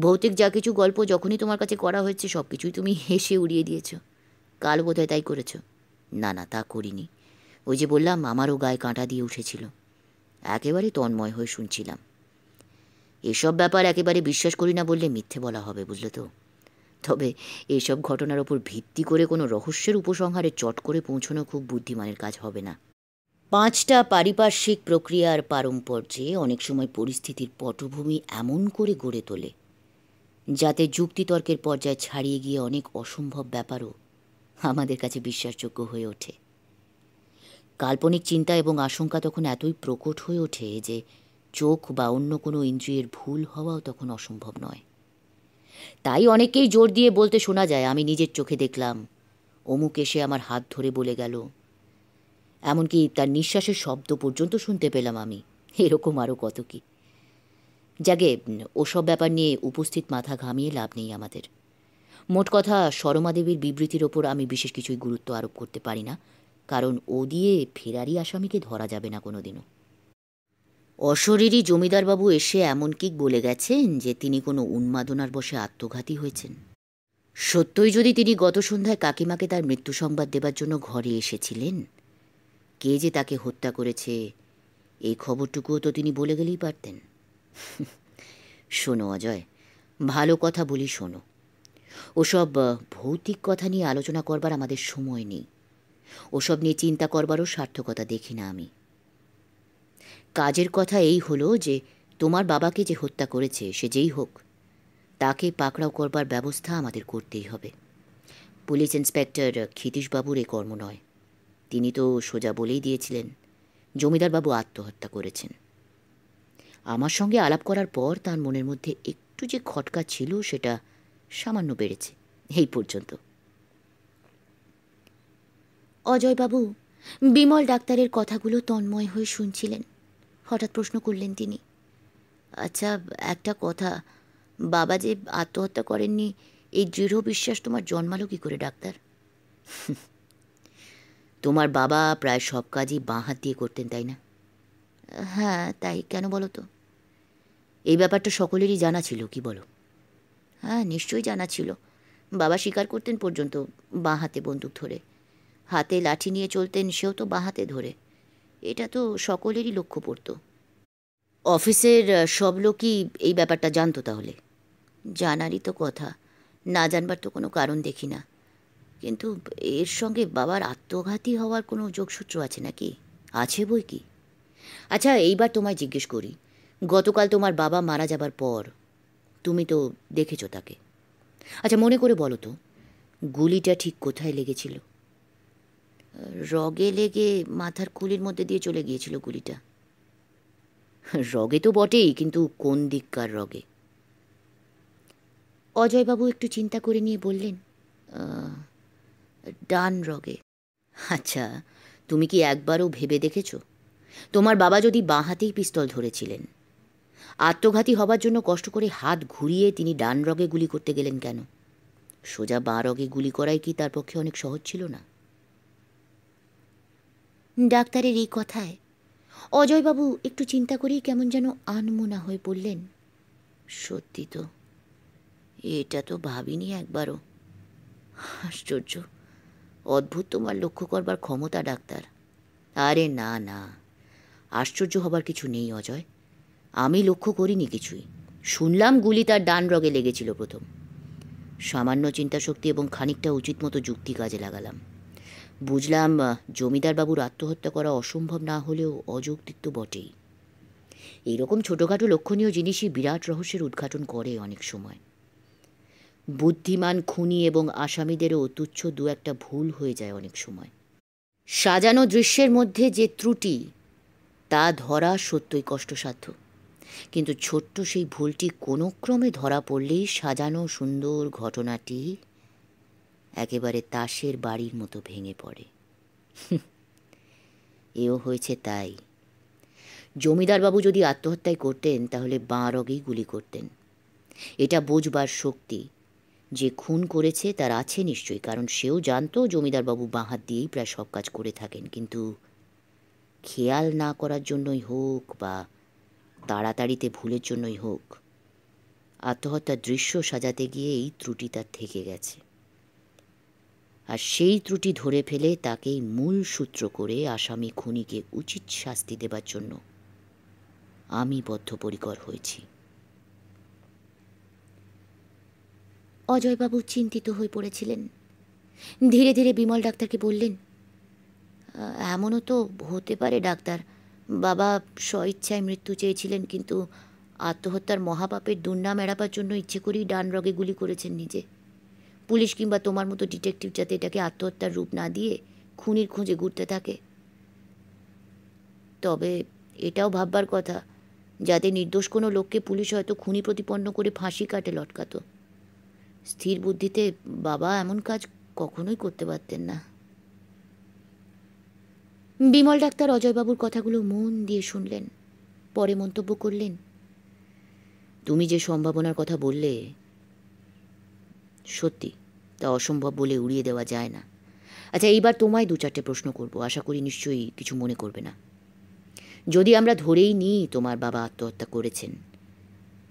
ভৌতিক যা কিছু গল্প যখনই তোমার কাছে করা হয়েছে সব কিছুই তুমি হেসে উড়িয়ে দিয়েছ কাল বোধ তাই করেছ না না তা করিনি ওই যে বললাম আমারও গায়ে কাঁটা দিয়ে উঠেছিল একেবারে তন্ময় হয়ে শুনছিলাম এসব ব্যাপার একেবারে বিশ্বাস করি না বললে মিথ্যে বলা হবে বুঝলে তো তবে এসব ঘটনার ওপর ভিত্তি করে কোনো রহস্যের উপসংহারে চট করে পৌঁছানো খুব বুদ্ধিমানের কাজ হবে না পাঁচটা পারিপার্শ্বিক প্রক্রিয়ার পারম্পর্যে অনেক সময় পরিস্থিতির পটভূমি এমন করে গড়ে তোলে যাতে যুক্তিতর্কের পর্যায়ে ছাড়িয়ে গিয়ে অনেক অসম্ভব ব্যাপারও আমাদের কাছে বিশ্বাসযোগ্য হয়ে ওঠে কাল্পনিক চিন্তা এবং আশঙ্কা তখন এতই প্রকট হয়ে ওঠে যে চোখ বা অন্য কোনো ইন্দ্রিয়ের ভুল হওয়াও তখন অসম্ভব নয় তাই অনেকেই জোর দিয়ে বলতে শোনা যায় আমি নিজের চোখে দেখলাম অমুক এসে আমার হাত ধরে বলে গেল এমনকি তার নিঃশ্বাসের শব্দ পর্যন্ত শুনতে পেলাম আমি এরকম আরও কত কি যাকে ওসব ব্যাপার নিয়ে উপস্থিত মাথা ঘামিয়ে লাভ নেই আমাদের মোট কথা সরমা বিবৃতির ওপর আমি বিশেষ কিছুই গুরুত্ব আরোপ করতে পারি না কারণ ও দিয়ে ফেরারি আসামিকে ধরা যাবে না কোনোদিনও অশরীরই জমিদারবাবু এসে এমন কি বলে গেছেন যে তিনি কোনো উন্মাদনার বসে আত্মঘাতী হয়েছেন সত্যই যদি তিনি গত সন্ধ্যায় কাকিমাকে তার মৃত্যু সংবাদ দেবার জন্য ঘরে এসেছিলেন কে যে তাকে হত্যা করেছে এই খবরটুকুও তো তিনি বলে গেলেই পারতেন শোনো অজয় ভালো কথা বলি শোনো ওসব ভৌতিক কথা নিয়ে আলোচনা করবার আমাদের সময় নেই ওসব নিয়ে চিন্তা করবারও সার্থকতা দেখি না আমি কাজের কথা এই হলো যে তোমার বাবাকে যে হত্যা করেছে সে যেই হোক তাকে পাকড়াও করবার ব্যবস্থা আমাদের করতেই হবে পুলিশ ইন্সপেক্টর ক্ষিতীশবাবুর এ কর্ম নয় তিনি তো সোজা বলেই দিয়েছিলেন জমিদারবাবু আত্মহত্যা করেছেন আমার সঙ্গে আলাপ করার পর তার মনের মধ্যে একটু যে খটকা ছিল সেটা সামান্য বেড়েছে এই পর্যন্ত অজয়বাবু বিমল ডাক্তারের কথাগুলো তন্ময় হয়ে শুনছিলেন হঠাৎ প্রশ্ন করলেন তিনি আচ্ছা একটা কথা বাবা যে আত্মহত্যা করেননি এই দৃঢ় বিশ্বাস তোমার জন্মালো কী করে ডাক্তার তোমার বাবা প্রায় সব কাজই বাঁ হাত দিয়ে করতেন তাই না হ্যাঁ তাই কেন বলো তো এই ব্যাপারটা সকলেরই জানা ছিল কি বলো হ্যাঁ নিশ্চয়ই জানা ছিল বাবা স্বীকার করতেন পর্যন্ত বাঁ হাতে বন্দুক ধরে হাতে লাঠি নিয়ে চলতেন সেও তো বাঁ হাতে ধরে এটা তো সকলেরই লক্ষ্য পড়ত অফিসের সব লোকই এই ব্যাপারটা জানতো তাহলে জানারই তো কথা না জানবার তো কোনো কারণ দেখি না কিন্তু এর সঙ্গে বাবার আত্মঘাতী হওয়ার কোনো যোগসূত্র আছে নাকি আছে বই কি আচ্ছা এইবার তোমায় জিজ্ঞেস করি গতকাল তোমার বাবা মারা যাবার পর তুমি তো দেখেছো তাকে আচ্ছা মনে করে বলো তো গুলিটা ঠিক কোথায় লেগেছিল রগে লেগে মাথার খুলির মধ্যে দিয়ে চলে গিয়েছিল গুলিটা রগে তো বটেই কিন্তু কোন দিককার রগে অজয়বাবু একটু চিন্তা করে নিয়ে বললেন ডান রগে আচ্ছা তুমি কি একবারও ভেবে দেখেছ তোমার বাবা যদি বাঁ হাতেই পিস্তল ধরেছিলেন আত্মঘাতী হবার জন্য কষ্ট করে হাত ঘুরিয়ে তিনি ডান রগে গুলি করতে গেলেন কেন সোজা বাঁ রগে গুলি করাই কি তার পক্ষে অনেক সহজ ছিল না ডাক্তারের এই কথায় অজয়বাবু একটু চিন্তা করেই কেমন যেন আনমোনা হয়ে পড়লেন সত্যি তো এটা তো ভাবিনি একবারও আশ্চর্য অদ্ভুত তোমার লক্ষ্য করবার ক্ষমতা ডাক্তার আরে না না আশ্চর্য হবার কিছু নেই অজয় আমি লক্ষ্য করিনি কিছুই শুনলাম গুলি তার ডান রগে লেগেছিল প্রথম সামান্য চিন্তাশক্তি এবং খানিকটা উচিত মতো যুক্তি কাজে লাগালাম বুঝলাম জমিদারবাবুর আত্মহত্যা করা অসম্ভব না হলেও অযৌক্তিক তো বটেই এরকম ছোটোখাটো লক্ষণীয় জিনিসই বিরাট রহস্যের উদ্ঘাটন করে অনেক সময় বুদ্ধিমান খুনি এবং আসামিদেরও তুচ্ছ দু একটা ভুল হয়ে যায় অনেক সময় সাজানো দৃশ্যের মধ্যে যে ত্রুটি তা ধরা সত্যই কষ্টসাধ্য কিন্তু ছোট্ট সেই ভুলটি কোনো ক্রমে ধরা পড়লেই সাজানো সুন্দর ঘটনাটি একেবারে তাসের বাড়ির মতো ভেঙে পড়ে এও হয়েছে তাই জমিদারবাবু যদি আত্মহত্যায় করতেন তাহলে বাঁরগেই গুলি করতেন এটা বোঝবার শক্তি যে খুন করেছে তার আছে নিশ্চয়ই কারণ সেও জানতো জমিদারবাবু বাঁহাত দিয়েই প্রায় সব কাজ করে থাকেন কিন্তু খেয়াল না করার জন্যই হোক বা তাড়াতাড়িতে ভুলের জন্যই হোক আত্মহত্যার দৃশ্য সাজাতে গিয়ে এই ত্রুটি তার থেকে গেছে আর সেই ত্রুটি ধরে ফেলে তাকেই মূল সূত্র করে আসামি খুনিকে উচিত শাস্তি দেবার জন্য আমি বদ্ধপরিকর হয়েছি অজয়বাবু চিন্তিত হয়ে পড়েছিলেন ধীরে ধীরে বিমল ডাক্তারকে বললেন এমনও তো হতে পারে ডাক্তার বাবা স্বইচ্ছায় মৃত্যু চেয়েছিলেন কিন্তু আত্মহত্যার মহাপাপের দুর্নাম এড়াবার জন্য ইচ্ছে করেই ডান রগে গুলি করেছেন নিজে পুলিশ কিংবা তোমার মতো ডিটেকটিভ যাতে এটাকে আত্মহত্যার রূপ না দিয়ে খুনির খুঁজে ঘুরতে থাকে তবে এটাও ভাববার কথা যাতে নির্দোষ কোনো লোককে পুলিশ হয়তো খুনি প্রতিপন্ন করে ফাঁসি কাটে লটকাত স্থির বুদ্ধিতে বাবা এমন কাজ কখনোই করতে পারতেন না বিমল ডাক্তার অজয়বাবুর কথাগুলো মন দিয়ে শুনলেন পরে মন্তব্য করলেন তুমি যে সম্ভাবনার কথা বললে সত্যি তা অসম্ভব বলে উড়িয়ে দেওয়া যায় না আচ্ছা এইবার তোমায় দু চারটে প্রশ্ন করব আশা করি নিশ্চয়ই কিছু মনে করবে না যদি আমরা ধরেই নিই তোমার বাবা আত্মহত্যা করেছেন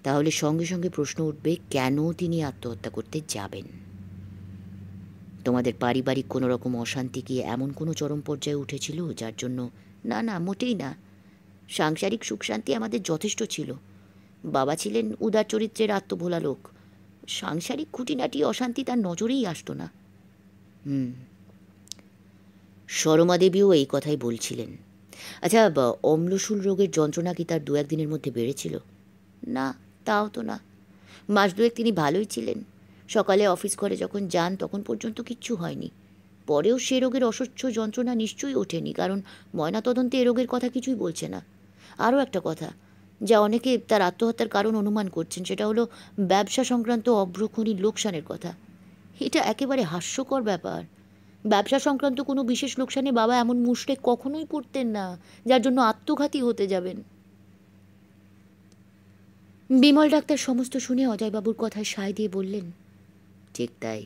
তাহলে সঙ্গে সঙ্গে প্রশ্ন উঠবে কেন তিনি আত্মহত্যা করতে যাবেন তোমাদের পারিবারিক কোনো রকম অশান্তি কি এমন কোনো চরম পর্যায়ে উঠেছিল যার জন্য না না মোটেই না সাংসারিক সুখ শান্তি আমাদের যথেষ্ট ছিল বাবা ছিলেন উদার চরিত্রের আত্মভোলা লোক সাংসারিক খুঁটিনাটি অশান্তি তার নজরেই আসতো না হুম শরমাদেবীও এই কথাই বলছিলেন আচ্ছা অম্লসুল রোগের যন্ত্রণা কি তার দু একদিনের মধ্যে বেড়েছিল না তাও তো না মাস দুয়েক তিনি ভালোই ছিলেন সকালে অফিস করে যখন যান তখন পর্যন্ত কিচ্ছু হয়নি পরেও সে রোগের অস্বচ্ছ যন্ত্রণা নিশ্চয়ই ওঠেনি কারণ ময়নাতদন্তে এ রোগের কথা কিছুই বলছে না আরও একটা কথা যা অনেকে তার আত্মহত্যার কারণ অনুমান করছেন সেটা হলো ব্যবসা সংক্রান্ত অভ্রখণী লোকসানের কথা এটা একেবারে হাস্যকর ব্যাপার ব্যবসা সংক্রান্ত কোনো বিশেষ লোকসানে বাবা এমন মুশরেক কখনোই পড়তেন না যার জন্য আত্মঘাতী হতে যাবেন বিমল ডাক্তার সমস্ত শুনে অজয়বাবুর কথায় সায় দিয়ে বললেন ঠিক তাই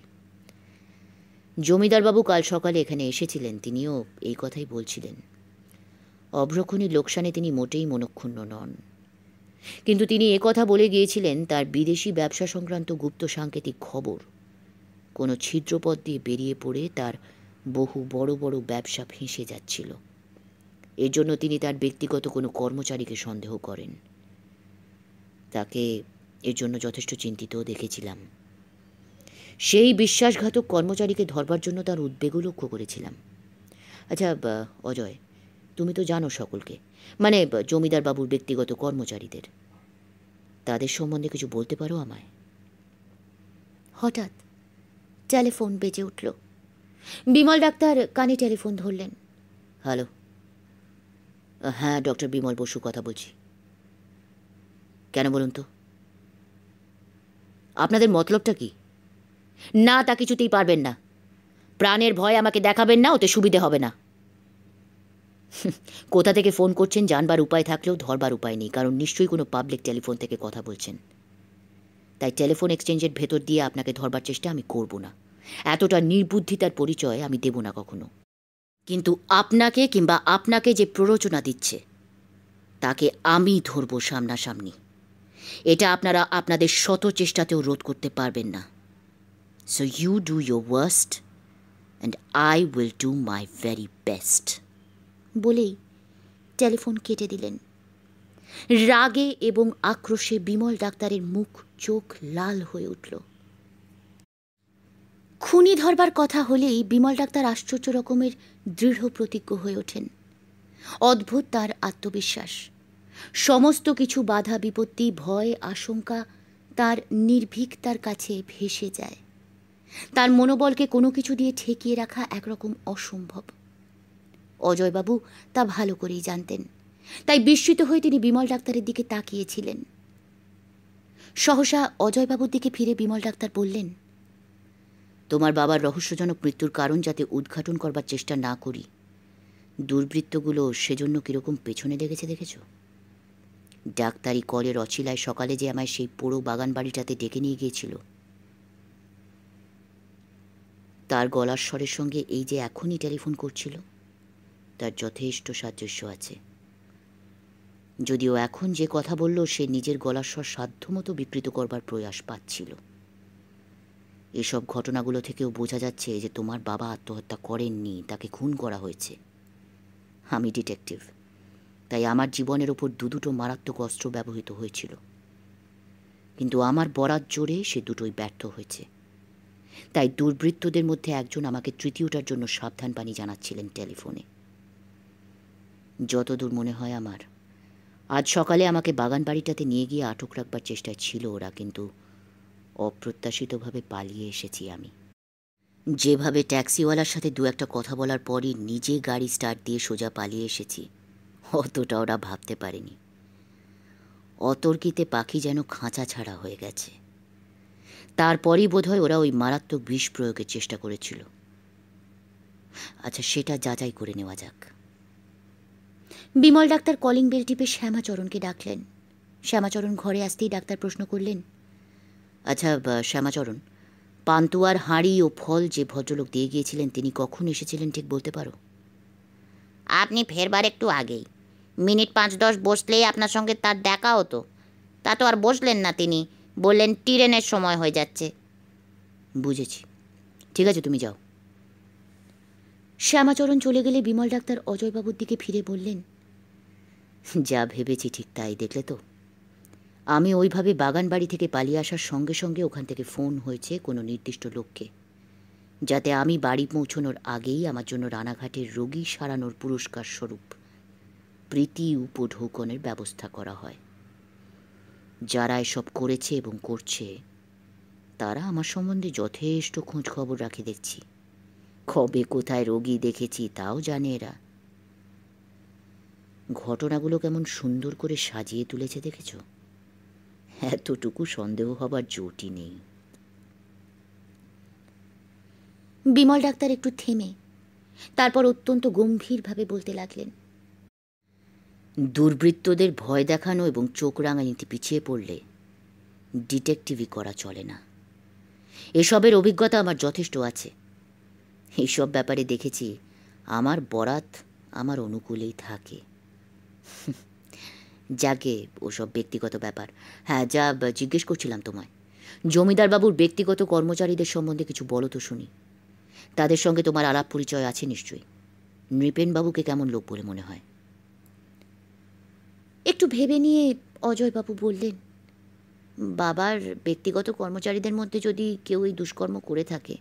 জমিদারবাবু কাল সকালে এখানে এসেছিলেন তিনিও এই কথাই বলছিলেন অভ্রক্ষণী লোকসানে তিনি মোটেই মনক্ষুণ্ণ নন কিন্তু তিনি একথা বলে গিয়েছিলেন তার বিদেশি ব্যবসা সংক্রান্ত গুপ্ত সাংকেতিক খবর কোনো ছিদ্রপথ দিয়ে বেরিয়ে পড়ে তার বহু বড় বড় ব্যবসা ফেঁসে যাচ্ছিল এর জন্য তিনি তার ব্যক্তিগত কোনো কর্মচারীকে সন্দেহ করেন তাকে এর জন্য যথেষ্ট চিন্তিতও দেখেছিলাম সেই বিশ্বাসঘাতক কর্মচারীকে ধরবার জন্য তার উদ্বেগও লক্ষ্য করেছিলাম আচ্ছা অজয় তুমি তো জানো সকলকে মানে জমিদার বাবুর ব্যক্তিগত কর্মচারীদের তাদের সম্বন্ধে কিছু বলতে পারো আমায় হঠাৎ টেলিফোন বেজে উঠল বিমল ডাক্তার কানে টেলিফোন ধরলেন হ্যালো হ্যাঁ ডক্টর বিমল বসু কথা বলছি কেন বলুন তো আপনাদের মতলবটা কি না তা কিছুতেই পারবেন না প্রাণের ভয় আমাকে দেখাবেন না ওতে সুবিধে হবে না কোথা থেকে ফোন করছেন জানবার উপায় থাকলেও ধরবার উপায় নেই কারণ নিশ্চয়ই কোনো পাবলিক টেলিফোন থেকে কথা বলছেন তাই টেলিফোন এক্সচেঞ্জের ভেতর দিয়ে আপনাকে ধরবার চেষ্টা আমি করব না এতটা নির্বুদ্ধিতার পরিচয় আমি দেব না কখনো কিন্তু আপনাকে কিংবা আপনাকে যে প্ররোচনা দিচ্ছে তাকে আমি ধরব সামনাসামনি এটা আপনারা আপনাদের শত চেষ্টাতেও রোধ করতে পারবেন না so you do your worst and I will do my very best বলেই টেলিফোন কেটে দিলেন রাগে এবং আক্রোশে বিমল ডাক্তারের মুখ চোখ লাল হয়ে উঠল খুনি ধরবার কথা হলেই বিমল ডাক্তার আশ্চর্য রকমের দৃঢ় প্রতিজ্ঞ হয়ে ওঠেন অদ্ভুত তার আত্মবিশ্বাস সমস্ত কিছু বাধা বিপত্তি ভয় আশঙ্কা তার নির্ভীকতার কাছে ভেসে যায় তার মনোবলকে কোনো কিছু দিয়ে ঠেকিয়ে রাখা একরকম অসম্ভব অজয়বাবু তা ভালো করেই জানতেন তাই বিস্মিত হয়ে তিনি বিমল ডাক্তারের দিকে তাকিয়েছিলেন সহসা অজয়বাবুর দিকে ফিরে বিমল ডাক্তার বললেন তোমার বাবার রহস্যজনক মৃত্যুর কারণ যাতে উদ্ঘাটন করবার চেষ্টা না করি দুর্বৃত্তগুলো সেজন্য কীরকম পেছনে লেগেছে দেখেছ ডাক্তারি কলের অচিলায় সকালে যে আমায় সেই পোড়ো বাগান বাড়িটাতে ডেকে নিয়ে গিয়েছিল তার গলার স্বরের সঙ্গে এই যে এখনই টেলিফোন করছিল তার যথেষ্ট সাদৃশ্য আছে যদিও এখন যে কথা বলল সে নিজের গলার স্বর সাধ্যমতো বিকৃত করবার প্রয়াস পাচ্ছিল এসব ঘটনাগুলো থেকেও বোঝা যাচ্ছে যে তোমার বাবা আত্মহত্যা করেননি তাকে খুন করা হয়েছে আমি ডিটেকটিভ তাই আমার জীবনের ওপর দু দুটো মারাত্মক অস্ত্র ব্যবহৃত হয়েছিল কিন্তু আমার বরাত জোরে সে দুটোই ব্যর্থ হয়েছে তাই দুর্বৃত্তদের মধ্যে একজন আমাকে তৃতীয়টার জন্য সাবধান বাণী জানাচ্ছিলেন টেলিফোনে যতদূর মনে হয় আমার আজ সকালে আমাকে বাগান বাড়িটাতে নিয়ে গিয়ে আটক রাখবার চেষ্টা ছিল ওরা কিন্তু অপ্রত্যাশিতভাবে পালিয়ে এসেছি আমি যেভাবে ট্যাক্সিওয়ালার সাথে দু একটা কথা বলার পরই নিজে গাড়ি স্টার্ট দিয়ে সোজা পালিয়ে এসেছি অতটা ওরা ভাবতে পারেনি অতর্কিতে পাখি যেন খাঁচা ছাড়া হয়ে গেছে তারপরই বোধহয় ওরা ওই মারাত্মক বিষ প্রয়োগের চেষ্টা করেছিল আচ্ছা সেটা যাচাই করে নেওয়া যাক বিমল ডাক্তার কলিং বেল টিপে শ্যামাচরণকে ডাকলেন শ্যামাচরণ ঘরে আসতেই ডাক্তার প্রশ্ন করলেন আচ্ছা শ্যামাচরণ পান্তুয়ার হাঁড়ি ও ফল যে ভদ্রলোক দিয়ে গিয়েছিলেন তিনি কখন এসেছিলেন ঠিক বলতে পারো আপনি ফেরবার একটু আগেই মিনিট পাঁচ দশ বসলেই আপনার সঙ্গে তার দেখা হতো তা তো আর বসলেন না তিনি বললেন ট্রেনের সময় হয়ে যাচ্ছে বুঝেছি ঠিক আছে তুমি যাও শ্যামাচরণ চলে গেলে বিমল ডাক্তার অজয়বাবুর দিকে ফিরে বললেন যা ভেবেছি ঠিক তাই দেখলে তো আমি ওইভাবে বাগান বাড়ি থেকে পালিয়ে আসার সঙ্গে সঙ্গে ওখান থেকে ফোন হয়েছে কোনো নির্দিষ্ট লোককে যাতে আমি বাড়ি পৌঁছনোর আগেই আমার জন্য রানাঘাটের রোগী সারানোর পুরস্কার স্বরূপ প্রীতি উপঢৌকনের ব্যবস্থা করা হয় যারা এসব করেছে এবং করছে তারা আমার সম্বন্ধে যথেষ্ট খোঁজ খবর রাখে দেখছি কবে কোথায় রোগী দেখেছি তাও জানে এরা ঘটনাগুলো কেমন সুন্দর করে সাজিয়ে তুলেছে দেখেছ এতটুকু সন্দেহ হবার জোটি নেই বিমল ডাক্তার একটু থেমে তারপর অত্যন্ত গম্ভীরভাবে বলতে লাগলেন দুর্বৃত্তদের ভয় দেখানো এবং চোখ রাঙানিতে পিছিয়ে পড়লে ডিটেকটিভই করা চলে না এসবের অভিজ্ঞতা আমার যথেষ্ট আছে এইসব ব্যাপারে দেখেছি আমার বরাত আমার অনুকূলেই থাকে যাকে ওসব ব্যক্তিগত ব্যাপার হ্যাঁ যা জিজ্ঞেস করছিলাম তোমায় জমিদারবাবুর ব্যক্তিগত কর্মচারীদের সম্বন্ধে কিছু বলো তো শুনি তাদের সঙ্গে তোমার আলাপ পরিচয় আছে নিশ্চয়ই নৃপেনবাবুকে কেমন লোক বলে মনে হয় একটু ভেবে নিয়ে অজয়বাবু বললেন বাবার ব্যক্তিগত কর্মচারীদের মধ্যে যদি কেউ এই দুষ্কর্ম করে থাকে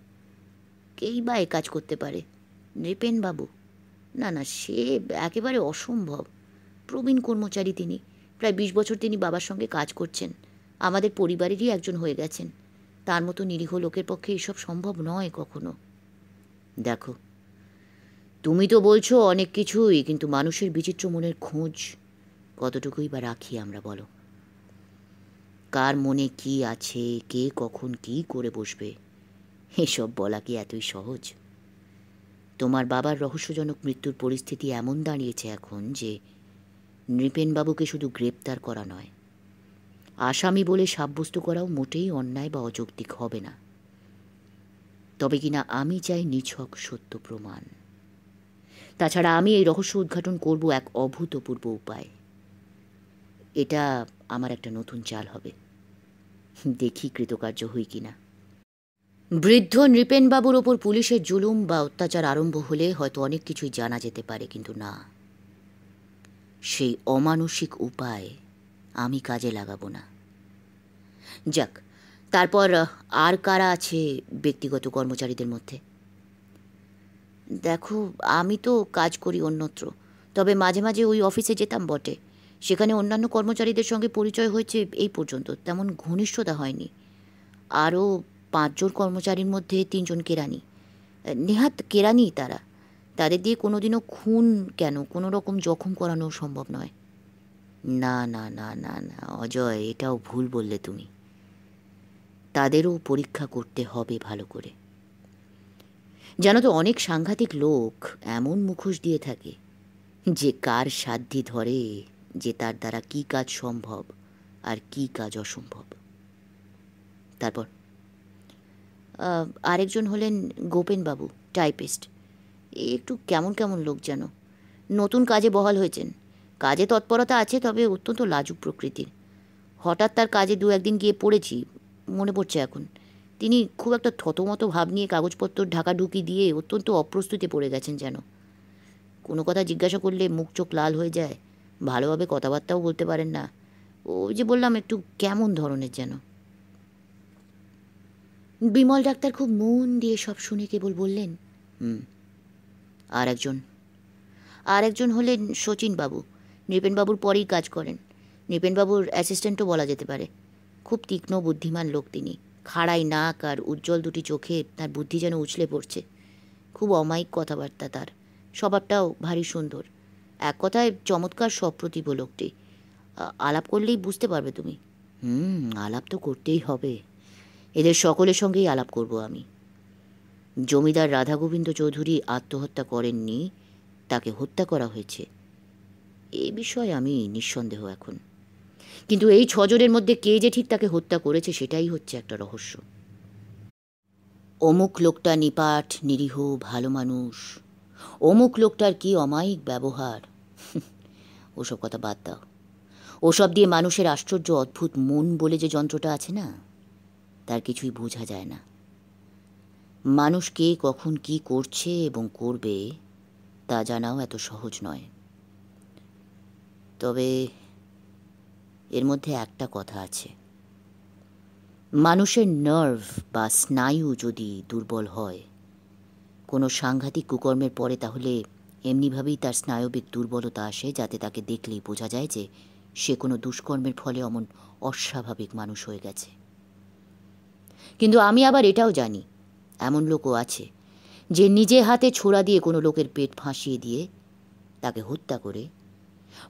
কেই বা এ কাজ করতে পারে নৃপেনবাবু না না সে একেবারে অসম্ভব প্রবীণ কর্মচারী তিনি প্রায় বিশ বছর তিনি বাবার সঙ্গে কাজ করছেন আমাদের পরিবারেরই একজন হয়ে গেছেন তার মতো নিরীহ লোকের পক্ষে এসব সম্ভব নয় কখনো দেখো তুমি তো বলছো অনেক কিছুই কিন্তু মানুষের বিচিত্র মনের খোঁজ কতটুকুই বা রাখি আমরা বলো কার মনে কি আছে কে কখন কি করে বসবে এসব বলা কি এতই সহজ তোমার বাবার রহস্যজনক মৃত্যুর পরিস্থিতি এমন দাঁড়িয়েছে এখন যে নৃপেনবাবুকে শুধু গ্রেপ্তার করা নয় আসামি বলে সাব্যস্ত করাও মোটেই অন্যায় বা অযৌক্তিক হবে না তবে কিনা আমি চাই নিছক সত্য প্রমাণ তাছাড়া আমি এই রহস্য উদ্ঘাটন করব এক অভূতপূর্ব উপায় এটা আমার একটা নতুন চাল হবে দেখি কৃতকার্য হই কিনা বৃদ্ধ নৃপেনবাবুর ওপর পুলিশের জুলুম বা অত্যাচার আরম্ভ হলে হয়তো অনেক কিছুই জানা যেতে পারে কিন্তু না সেই অমানসিক উপায় আমি কাজে লাগাবো না যাক তারপর আর কারা আছে ব্যক্তিগত কর্মচারীদের মধ্যে দেখো আমি তো কাজ করি অন্যত্র তবে মাঝে মাঝে ওই অফিসে যেতাম বটে সেখানে অন্যান্য কর্মচারীদের সঙ্গে পরিচয় হয়েছে এই পর্যন্ত তেমন ঘনিষ্ঠতা হয়নি আরও পাঁচজন কর্মচারীর মধ্যে তিনজন কেরানি নেহাত কেরানি তারা তাদের দিয়ে কোনোদিনও খুন কেন কোনো রকম জখম করানো সম্ভব নয় না না না না না অজয় এটাও ভুল বললে তুমি তাদেরও পরীক্ষা করতে হবে ভালো করে জানো তো অনেক সাংঘাতিক লোক এমন মুখোশ দিয়ে থাকে যে কার সাধ্যি ধরে যে তার দ্বারা কি কাজ সম্ভব আর কি কাজ অসম্ভব তারপর আরেকজন হলেন গোপেনবাবু টাইপিস্ট এ একটু কেমন কেমন লোক যেন নতুন কাজে বহাল হয়েছেন কাজে তৎপরতা আছে তবে অত্যন্ত লাজুক প্রকৃতির হঠাৎ তার কাজে দু একদিন গিয়ে পড়েছি মনে পড়ছে এখন তিনি খুব একটা থতমতো ভাব নিয়ে কাগজপত্র ঢাকা ঢুকি দিয়ে অত্যন্ত অপ্রস্তুতে পড়ে গেছেন যেন কোনো কথা জিজ্ঞাসা করলে মুখ চোখ লাল হয়ে যায় ভালোভাবে কথাবার্তাও বলতে পারেন না ও যে বললাম একটু কেমন ধরনের যেন বিমল ডাক্তার খুব মন দিয়ে সব শুনে কেবল বললেন হুম আর একজন আর একজন হলেন শচীনবাবু নৃপেনবাবুর পরেই কাজ করেন নৃপেনবাবুর অ্যাসিস্ট্যান্টও বলা যেতে পারে খুব তীক্ষ্ণ বুদ্ধিমান লোক তিনি খাড়াই নাক আর উজ্জ্বল দুটি চোখে তার বুদ্ধি যেন উছলে পড়ছে খুব অমায়িক কথাবার্তা তার স্বভাবটাও ভারী সুন্দর এক কথায় চমৎকার সপ্রতিভ লোকটি আলাপ করলেই বুঝতে পারবে তুমি হুম আলাপ তো করতেই হবে এদের সকলের সঙ্গেই আলাপ করব আমি জমিদার রাধাগোবিন্দ চৌধুরী আত্মহত্যা করেননি তাকে হত্যা করা হয়েছে এ বিষয়ে আমি নিঃসন্দেহ এখন কিন্তু এই ছজনের মধ্যে কে যে ঠিক তাকে হত্যা করেছে সেটাই হচ্ছে একটা রহস্য অমুক লোকটা নিপাট নিরীহ ভালো মানুষ অমুক লোকটার কি অমায়িক ব্যবহার ওসব কথা বাদ দাও ওসব দিয়ে মানুষের আশ্চর্য অদ্ভুত মন বলে যে যন্ত্রটা আছে না তার কিছুই বোঝা যায় না মানুষ কে কখন কি করছে এবং করবে তা জানাও এত সহজ নয় তবে এর মধ্যে একটা কথা আছে মানুষের নার্ভ বা স্নায়ু যদি দুর্বল হয় কোনো সাংঘাতিক কুকর্মের পরে তাহলে এমনিভাবেই তার স্নায়বিক দুর্বলতা আসে যাতে তাকে দেখলেই বোঝা যায় যে সে কোনো দুষ্কর্মের ফলে অমন অস্বাভাবিক মানুষ হয়ে গেছে কিন্তু আমি আবার এটাও জানি এমন লোকও আছে যে নিজে হাতে ছোড়া দিয়ে কোনো লোকের পেট ফাঁসিয়ে দিয়ে তাকে হত্যা করে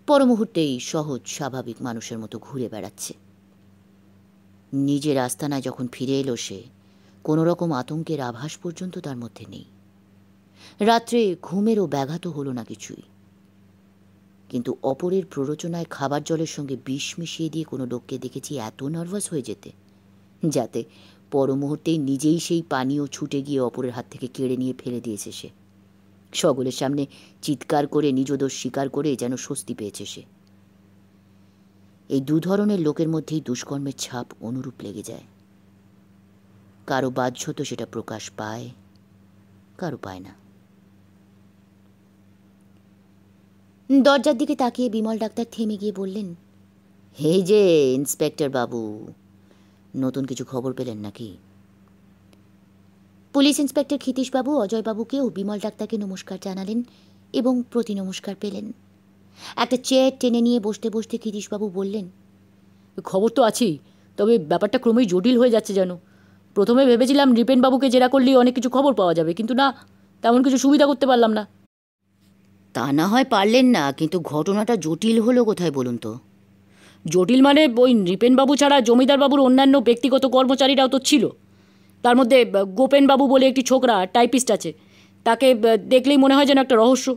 পরমুহূর্তেই সহজ স্বাভাবিক মানুষের মতো ঘুরে বেড়াচ্ছে নিজের আস্তানায় যখন ফিরে এলো সে কোনো রকম আতঙ্কের আভাস পর্যন্ত তার মধ্যে নেই রাত্রে ঘুমেরও ব্যাঘাত হলো না কিছুই কিন্তু অপরের প্ররোচনায় খাবার জলের সঙ্গে বিষ মিশিয়ে দিয়ে কোনো লোককে দেখেছি এত নার্ভাস হয়ে যেতে যাতে পরমুহূর্তেই নিজেই সেই পানীয় ছুটে গিয়ে অপরের হাত থেকে কেড়ে নিয়ে ফেলে দিয়েছে সে সকলের সামনে চিৎকার করে নিজদোষ স্বীকার করে যেন স্বস্তি পেয়েছে সে এই দু ধরনের লোকের মধ্যেই দুষ্কর্মের ছাপ অনুরূপ লেগে যায় কারো বাহ্য তো সেটা প্রকাশ পায় কারো পায় না দরজার দিকে তাকিয়ে বিমল ডাক্তার থেমে গিয়ে বললেন হে যে ইন্সপেক্টর বাবু নতুন কিছু খবর পেলেন নাকি পুলিশ ইন্সপেক্টর ক্ষিতীশবাবু অজয়বাবুকেও বিমল ডাক্তারকে নমস্কার জানালেন এবং প্রতি নমস্কার পেলেন একটা চেয়ার টেনে নিয়ে বসতে বসতে ক্ষিতীশবাবু বললেন খবর তো আছেই তবে ব্যাপারটা ক্রমেই জটিল হয়ে যাচ্ছে যেন প্রথমে ভেবেছিলাম নৃপেনবাবুকে জেরা করলেই অনেক কিছু খবর পাওয়া যাবে কিন্তু না তেমন কিছু সুবিধা করতে পারলাম না তা না হয় পারলেন না কিন্তু ঘটনাটা জটিল হলো কোথায় বলুন তো জটিল মানে ওই নৃপেনবাবু ছাড়া জমিদারবাবুর অন্যান্য ব্যক্তিগত কর্মচারীরাও তো ছিল তার মধ্যে গোপেনবাবু বলে একটি ছোকরা টাইপিস্ট আছে তাকে দেখলেই মনে হয় যেন একটা রহস্য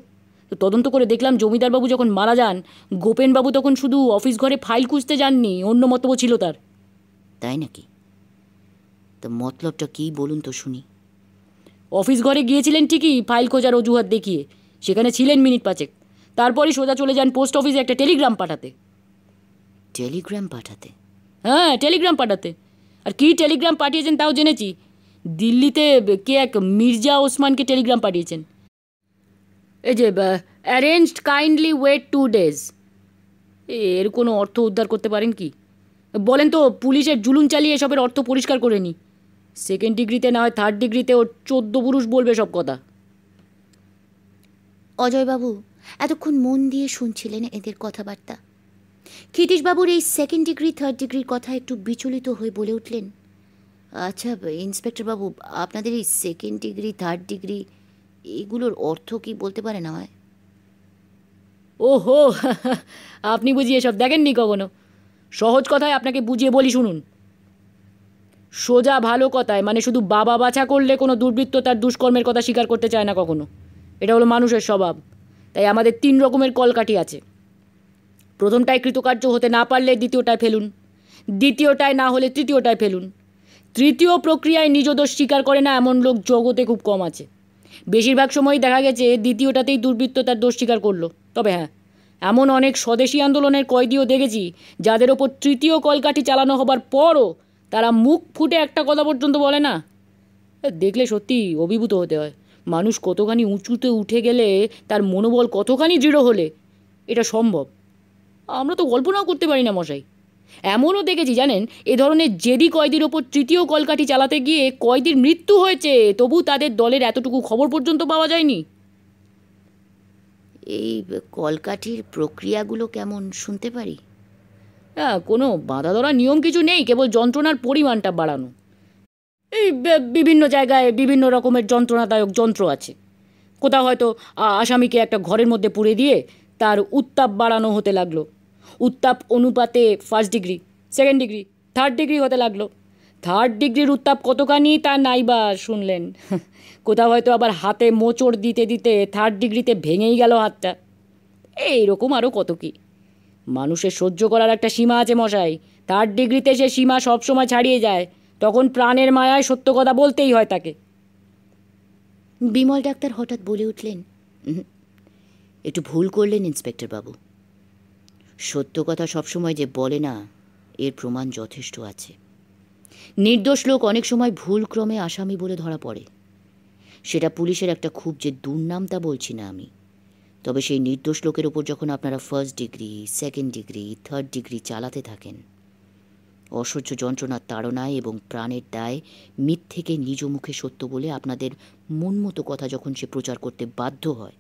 তো তদন্ত করে দেখলাম জমিদারবাবু যখন মারা যান গোপেনবাবু তখন শুধু অফিস ঘরে ফাইল খুঁজতে যাননি অন্য মতব ছিল তার তাই নাকি তা মতলবটা কী বলুন তো শুনি অফিস ঘরে গিয়েছিলেন ঠিকই ফাইল খোঁজার অজুহাত দেখিয়ে সেখানে ছিলেন মিনিট পাঁচেক তারপরে সোজা চলে যান পোস্ট অফিসে একটা টেলিগ্রাম পাঠাতে টেলিগ্রাম পাঠাতে হ্যাঁ টেলিগ্রাম পাঠাতে আর কি টেলিগ্রাম পাঠিয়েছেন তাও জেনেছি দিল্লিতে কে এক মির্জা ওসমানকে টেলিগ্রাম পাঠিয়েছেন এই যে arranged kindly wait two days এর কোনো অর্থ উদ্ধার করতে পারেন কি বলেন তো পুলিশের জুলুম চালিয়ে এসবের অর্থ পরিষ্কার করে নি সেকেন্ড ডিগ্রিতে না হয় থার্ড ডিগ্রিতে ও চোদ্দ পুরুষ বলবে সব কথা অজয়বাবু এতক্ষণ মন দিয়ে শুনছিলেন এদের কথাবার্তা ক্ষিতীশবাবুর এই সেকেন্ড ডিগ্রি থার্ড ডিগ্রির কথা একটু বিচলিত হয়ে বলে উঠলেন আচ্ছা ইন্সপেক্টরবাবু আপনাদের এই সেকেন্ড ডিগ্রি থার্ড ডিগ্রি এগুলোর অর্থ কি বলতে পারে না হয় ওহো আপনি বুঝি এসব দেখেননি কখনো সহজ কথায় আপনাকে বুঝিয়ে বলি শুনুন সোজা ভালো কথায় মানে শুধু বাবা বাছা করলে কোনো দুর্বৃত্ত তার দুষ্কর্মের কথা স্বীকার করতে চায় না কখনো এটা হলো মানুষের স্বভাব তাই আমাদের তিন রকমের কলকাঠি আছে প্রথমটায় কৃতকার্য হতে না পারলে দ্বিতীয়টায় ফেলুন দ্বিতীয়টায় না হলে তৃতীয়টায় ফেলুন তৃতীয় প্রক্রিয়ায় নিজ দোষ স্বীকার করে না এমন লোক জগতে খুব কম আছে বেশিরভাগ সময়ই দেখা গেছে দ্বিতীয়টাতেই দুর্বৃত্ত তার দোষ স্বীকার করলো তবে হ্যাঁ এমন অনেক স্বদেশী আন্দোলনের কয়েদিও দেখেছি যাদের ওপর তৃতীয় কলকাঠি চালানো হবার পরও তারা মুখ ফুটে একটা কথা পর্যন্ত বলে না দেখলে সত্যি অভিভূত হতে হয় মানুষ কতখানি উঁচুতে উঠে গেলে তার মনোবল কতখানি দৃঢ় হলে এটা সম্ভব আমরা তো কল্পনাও করতে পারি না মশাই এমনও দেখেছি জানেন এ ধরনের জেদি কয়েদির ওপর তৃতীয় কলকাঠি চালাতে গিয়ে কয়েদির মৃত্যু হয়েছে তবু তাদের দলের এতটুকু খবর পর্যন্ত পাওয়া যায়নি এই কলকাঠির প্রক্রিয়াগুলো কেমন শুনতে পারি হ্যাঁ কোনো বাধা ধরা নিয়ম কিছু নেই কেবল যন্ত্রণার পরিমাণটা বাড়ানো এই বিভিন্ন জায়গায় বিভিন্ন রকমের যন্ত্রণাদায়ক যন্ত্র আছে কোথাও হয়তো আসামিকে একটা ঘরের মধ্যে পুড়ে দিয়ে তার উত্তাপ বাড়ানো হতে লাগলো উত্তাপ অনুপাতে first degree second degree third degree হতে লাগলো থার্ড ডিগ্রির উত্তাপ কতখানি তা নাইবা শুনলেন কোথাও হয়তো আবার হাতে মোচড় দিতে দিতে থার্ড ডিগ্রিতে ভেঙেই গেল হাতটা এইরকম আরও কত কি মানুষের সহ্য করার একটা সীমা আছে মশাই থার্ড ডিগ্রিতে সে সীমা সবসময় ছাড়িয়ে যায় তখন প্রাণের মায়ায় সত্য কথা বলতেই হয় তাকে বিমল ডাক্তার হঠাৎ বলে উঠলেন একটু ভুল করলেন ইন্সপেক্টর বাবু সত্য কথা সবসময় যে বলে না এর প্রমাণ যথেষ্ট আছে নির্দোষ লোক অনেক সময় ভুলক্রমে আসামি বলে ধরা পড়ে সেটা পুলিশের একটা খুব যে দুর্নাম তা বলছি না আমি তবে সেই নির্দোষ লোকের ওপর যখন আপনারা first degree second degree third degree চালাতে থাকেন অসহ্য যন্ত্রণার তাড়নায় এবং প্রাণের দায় মিথ্যেকে নিজ মুখে সত্য বলে আপনাদের মনমতো কথা যখন সে প্রচার করতে বাধ্য হয়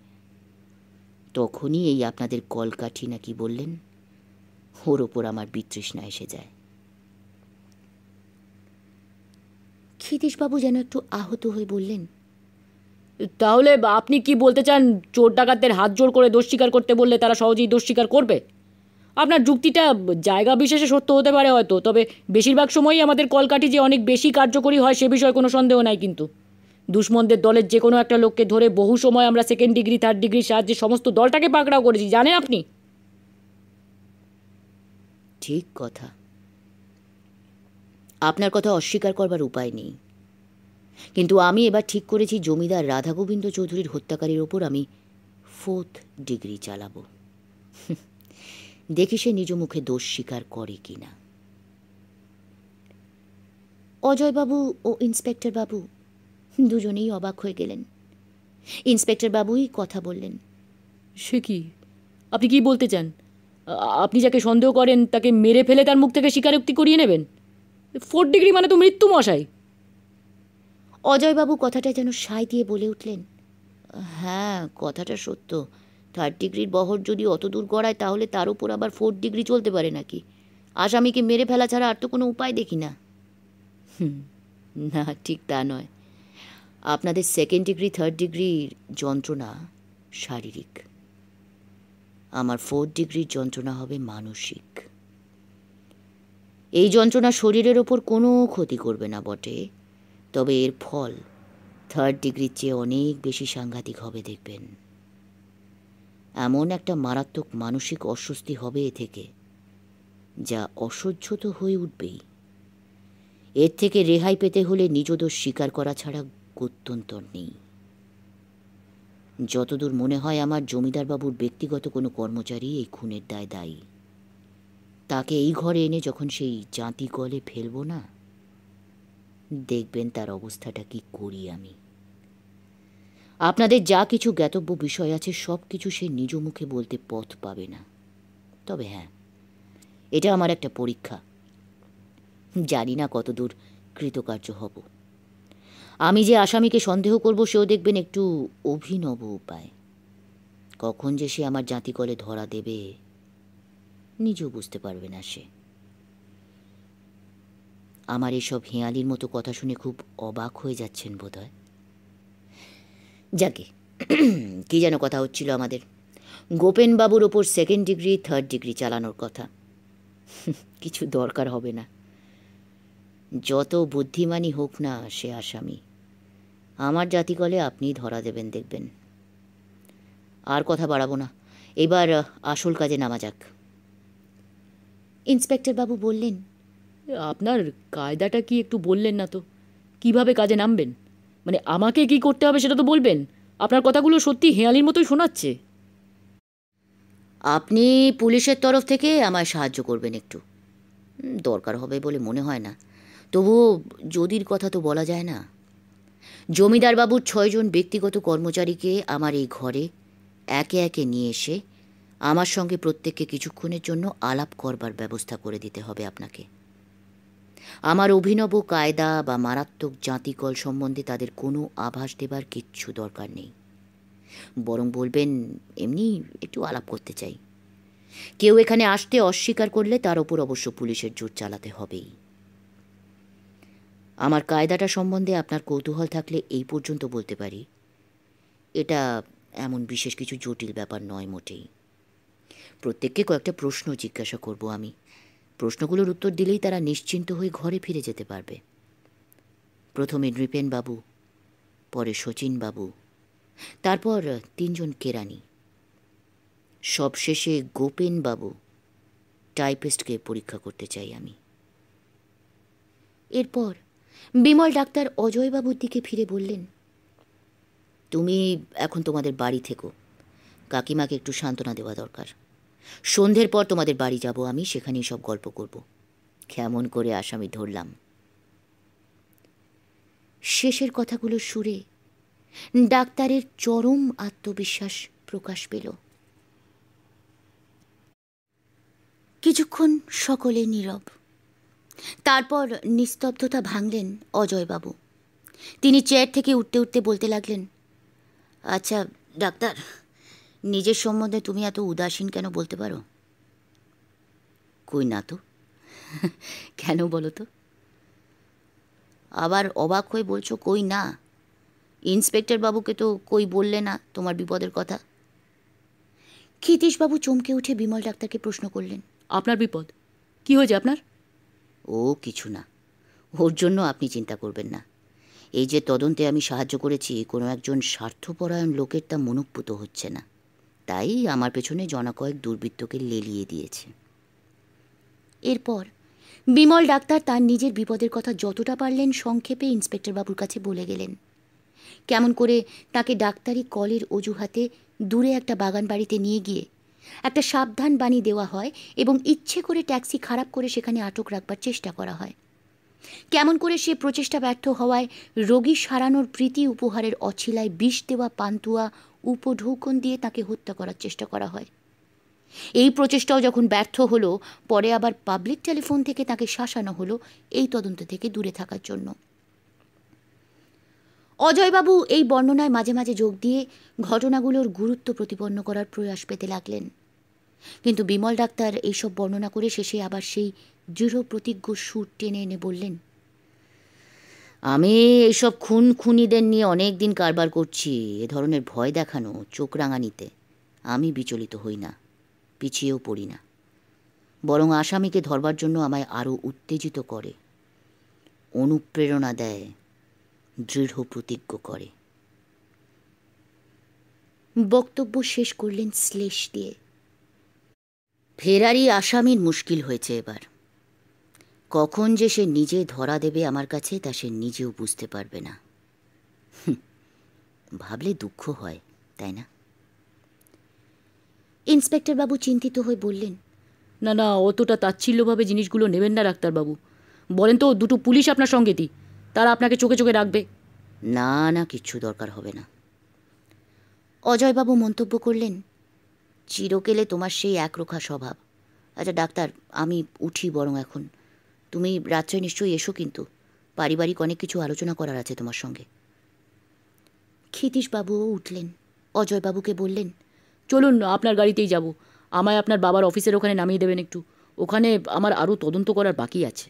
তখনই এই আপনাদের কলকাঠি নাকি বললেন ওর ওপর আমার বিতৃষ্ণা এসে যায় ক্ষিতীশবাবু যেন একটু আহত হয়ে বললেন তাহলে আপনি কি বলতে চান চোর ডাকাতদের হাত জোর করে দোষ স্বীকার করতে বললে তারা সহজেই দোষ স্বীকার করবে আপনার যুক্তিটা জায়গা বিশেষে সত্য হতে পারে হয়তো তবে বেশিরভাগ সময়ই আমাদের কলকাঠি যে অনেক বেশি কার্যকরী হয় সে বিষয়ে কোনো সন্দেহ নাই কিন্তু দুশ্মনদের দলের যে কোনো একটা লোককে ধরে বহু সময় আমরা সেকেন্ড ডিগ্রি থার্ড ডিগ্রির সাহায্যে সমস্ত দলটাকে পাকড়াও করেছি জানেন আপনি ঠিক কথা আপনার কথা অস্বীকার করবার উপায় নেই কিন্তু আমি এবার ঠিক করেছি জমিদার রাধাগোবিন্দ চৌধুরীর হত্যাকারীর ওপর আমি ফোর্থ ডিগ্রি চালাব দেখি সে নিজ মুখে দোষ স্বীকার করে কি না অজয়বাবু ও ইন্সপেক্টর বাবু দুজনেই অবাক হয়ে গেলেন ইন্সপেক্টর বাবুই কথা বললেন সে কি আপনি কি বলতে চান আপনি যাকে সন্দেহ করেন তাকে মেরে ফেলে তার মুখ থেকে স্বীকারোক্তি করিয়ে নেবেন ফোর ডিগ্রি মানে তো মৃত্যু মশাই অজয়বাবু কথাটা যেন সায় দিয়ে বলে উঠলেন হ্যাঁ কথাটা সত্য থার্ড ডিগ্রির বহর যদি অত দূর গড়ায় তাহলে তার উপর আবার ফোর ডিগ্রি চলতে পারে নাকি আসামিকে মেরে ফেলা ছাড়া আর তো কোনো উপায় দেখি না হুম না ঠিক তা নয় আপনাদের সেকেন্ড ডিগ্রি থার্ড ডিগ্রির যন্ত্রণা শারীরিক আমার ফোর ডিগ্রির যন্ত্রণা হবে মানসিক এই যন্ত্রণা শরীরের ওপর কোনো ক্ষতি করবে না বটে তবে এর ফল থার্ড ডিগ্রির চেয়ে অনেক বেশি সাংঘাতিক হবে দেখবেন এমন একটা মারাত্মক মানসিক অস্বস্তি হবে এ থেকে যা অসহ্য তো হয়ে উঠবেই এর থেকে রেহাই পেতে হলে নিজদোষ স্বীকার করা ছাড়া গত্যন্তর নেই যতদূর মনে হয় আমার জমিদারবাবুর ব্যক্তিগত কোনো কর্মচারী এই খুনের দায় দায়ী তাকে এই ঘরে এনে যখন সেই জাঁতি গলে ফেলব না দেখবেন তার অবস্থাটা কি করি আমি আপনাদের যা কিছু জ্ঞাতব্য বিষয় আছে সব কিছু সে নিজ মুখে বলতে পথ পাবে না তবে হ্যাঁ এটা আমার একটা পরীক্ষা জানি না কতদূর কৃতকার্য হব আমি যে আসামিকে সন্দেহ করব সেও দেখবেন একটু অভিনব উপায় কখন যে সে আমার জাতি কলে ধরা দেবে নিজেও বুঝতে পারবে না সে আমার এসব হেঁয়ালির মতো কথা শুনে খুব অবাক হয়ে যাচ্ছেন বোধহয় যাকে কি যেন কথা হচ্ছিল আমাদের গোপেনবাবুর ওপর সেকেন্ড ডিগ্রি থার্ড ডিগ্রি চালানোর কথা কিছু দরকার হবে না যত বুদ্ধিমানই হোক না সে আসামি আমার জাতিকলে আপনি ধরা দেবেন দেখবেন আর কথা বাড়াবো না এবার আসল কাজে নামা যাক ইন্সপেক্টর বাবু বললেন আপনার কায়দাটা কি একটু বললেন না তো কিভাবে কাজে নামবেন মানে আমাকে কি করতে হবে সেটা তো বলবেন আপনার কথাগুলো সত্যি হেয়ালির মতোই শোনাচ্ছে আপনি পুলিশের তরফ থেকে আমায় সাহায্য করবেন একটু দরকার হবে বলে মনে হয় না তবুও যদির কথা তো বলা যায় না জমিদারবাবুর ছয়জন ব্যক্তিগত কর্মচারীকে আমার এই ঘরে একে একে নিয়ে এসে আমার সঙ্গে প্রত্যেককে কিছুক্ষণের জন্য আলাপ করবার ব্যবস্থা করে দিতে হবে আপনাকে আমার অভিনব কায়দা বা মারাত্মক জাঁতিকল সম্বন্ধে তাদের কোনো আভাস দেবার কিচ্ছু দরকার নেই বরং বলবেন এমনি একটু আলাপ করতে চাই কেউ এখানে আসতে অস্বীকার করলে তার ওপর অবশ্য পুলিশের জোর চালাতে হবেই আমার কায়দাটা সম্বন্ধে আপনার কৌতূহল থাকলে এই পর্যন্ত বলতে পারি এটা এমন বিশেষ কিছু জটিল ব্যাপার নয় মোটেই প্রত্যেককে কয়েকটা প্রশ্ন জিজ্ঞাসা করব আমি প্রশ্নগুলোর উত্তর দিলেই তারা নিশ্চিন্ত হয়ে ঘরে ফিরে যেতে পারবে প্রথমে নৃপেনবাবু পরে শচীনবাবু তারপর তিনজন কেরানি সবশেষে গোপেনবাবু টাইপিস্টকে পরীক্ষা করতে চাই আমি এরপর বিমল ডাক্তার অজয়বাবুর দিকে ফিরে বললেন তুমি এখন তোমাদের বাড়ি থেকো কাকিমাকে একটু সান্ত্বনা দেওয়া দরকার সন্ধ্যের পর তোমাদের বাড়ি যাব আমি সেখানেই সব গল্প করব কেমন করে আসামি ধরলাম শেষের কথাগুলো সুরে ডাক্তারের চরম আত্মবিশ্বাস প্রকাশ পেল কিছুক্ষণ সকলে নীরব তারপর নিস্তব্ধতা ভাঙলেন অজয়বাবু তিনি চেয়ার থেকে উঠতে উঠতে বলতে লাগলেন আচ্ছা ডাক্তার নিজের সম্বন্ধে তুমি এত উদাসীন কেন বলতে পারো কই না তো কেন বলো তো আবার অবাক হয়ে বলছো কই না ইন্সপেক্টর বাবুকে তো কই বললে না তোমার বিপদের কথা ক্ষিতীশবাবু চমকে উঠে বিমল ডাক্তারকে প্রশ্ন করলেন আপনার বিপদ কি হয়েছে আপনার ও কিছু না ওর জন্য আপনি চিন্তা করবেন না এই যে তদন্তে আমি সাহায্য করেছি কোনো একজন স্বার্থপরায়ণ লোকের তা মনোপ্পুত হচ্ছে না তাই আমার পেছনে জনকয়েক দুর্বৃত্তকে লেলিয়ে দিয়েছে এরপর বিমল ডাক্তার তার নিজের বিপদের কথা যতটা পারলেন সংক্ষেপে ইন্সপেক্টরবাবুর কাছে বলে গেলেন কেমন করে তাকে ডাক্তারি কলের অজুহাতে দূরে একটা বাগান বাড়িতে নিয়ে গিয়ে একটা সাবধান বাণী দেওয়া হয় এবং ইচ্ছে করে ট্যাক্সি খারাপ করে সেখানে আটক রাখবার চেষ্টা করা হয় কেমন করে সে প্রচেষ্টা ব্যর্থ হওয়ায় রোগী সারানোর প্রীতি উপহারের অছিলায় বিষ দেওয়া পান্তুয়া উপঢৌকন দিয়ে তাকে হত্যা করার চেষ্টা করা হয় এই প্রচেষ্টাও যখন ব্যর্থ হলো পরে আবার পাবলিক টেলিফোন থেকে তাকে শাসানো হলো এই তদন্ত থেকে দূরে থাকার জন্য অজয়বাবু এই বর্ণনায় মাঝে মাঝে যোগ দিয়ে ঘটনাগুলোর গুরুত্ব প্রতিপন্ন করার প্রয়াস পেতে লাগলেন কিন্তু বিমল ডাক্তার এইসব বর্ণনা করে শেষে আবার সেই দৃঢ় প্রতিজ্ঞ সুর টেনে এনে বললেন আমি এইসব খুন খুনিদের নিয়ে অনেক দিন কারবার করছি এ ধরনের ভয় দেখানো চোখ রাঙানিতে আমি বিচলিত হই না পিছিয়েও পড়ি না বরং আসামিকে ধরবার জন্য আমায় আরও উত্তেজিত করে অনুপ্রেরণা দেয় দৃঢ় প্রতিজ্ঞ করে বক্তব্য শেষ করলেন শ্লেষ দিয়ে ফেরারি আসামির মুশকিল হয়েছে এবার কখন যে সে নিজে ধরা দেবে আমার কাছে তা সে নিজেও বুঝতে পারবে না ভাবলে দুঃখ হয় তাই না ইন্সপেক্টর বাবু চিন্তিত হয়ে বললেন না না অতটা তাচ্ছিল্যভাবে জিনিসগুলো নেবেন না ডাক্তারবাবু বলেন তো দুটো পুলিশ আপনার সঙ্গেতি তারা আপনাকে চোখে চোখে রাখবে না না কিচ্ছু দরকার হবে না অজয়বাবু মন্তব্য করলেন চিরকেলে তোমার সেই একরোখা স্বভাব আচ্ছা ডাক্তার আমি উঠি বরং এখন তুমি রাত্রে নিশ্চয়ই এসো কিন্তু পারিবারিক অনেক কিছু আলোচনা করার আছে তোমার সঙ্গে ক্ষিতীশবাবুও উঠলেন অজয়বাবুকে বললেন চলুন আপনার গাড়িতেই যাব আমায় আপনার বাবার অফিসের ওখানে নামিয়ে দেবেন একটু ওখানে আমার আরও তদন্ত করার বাকি আছে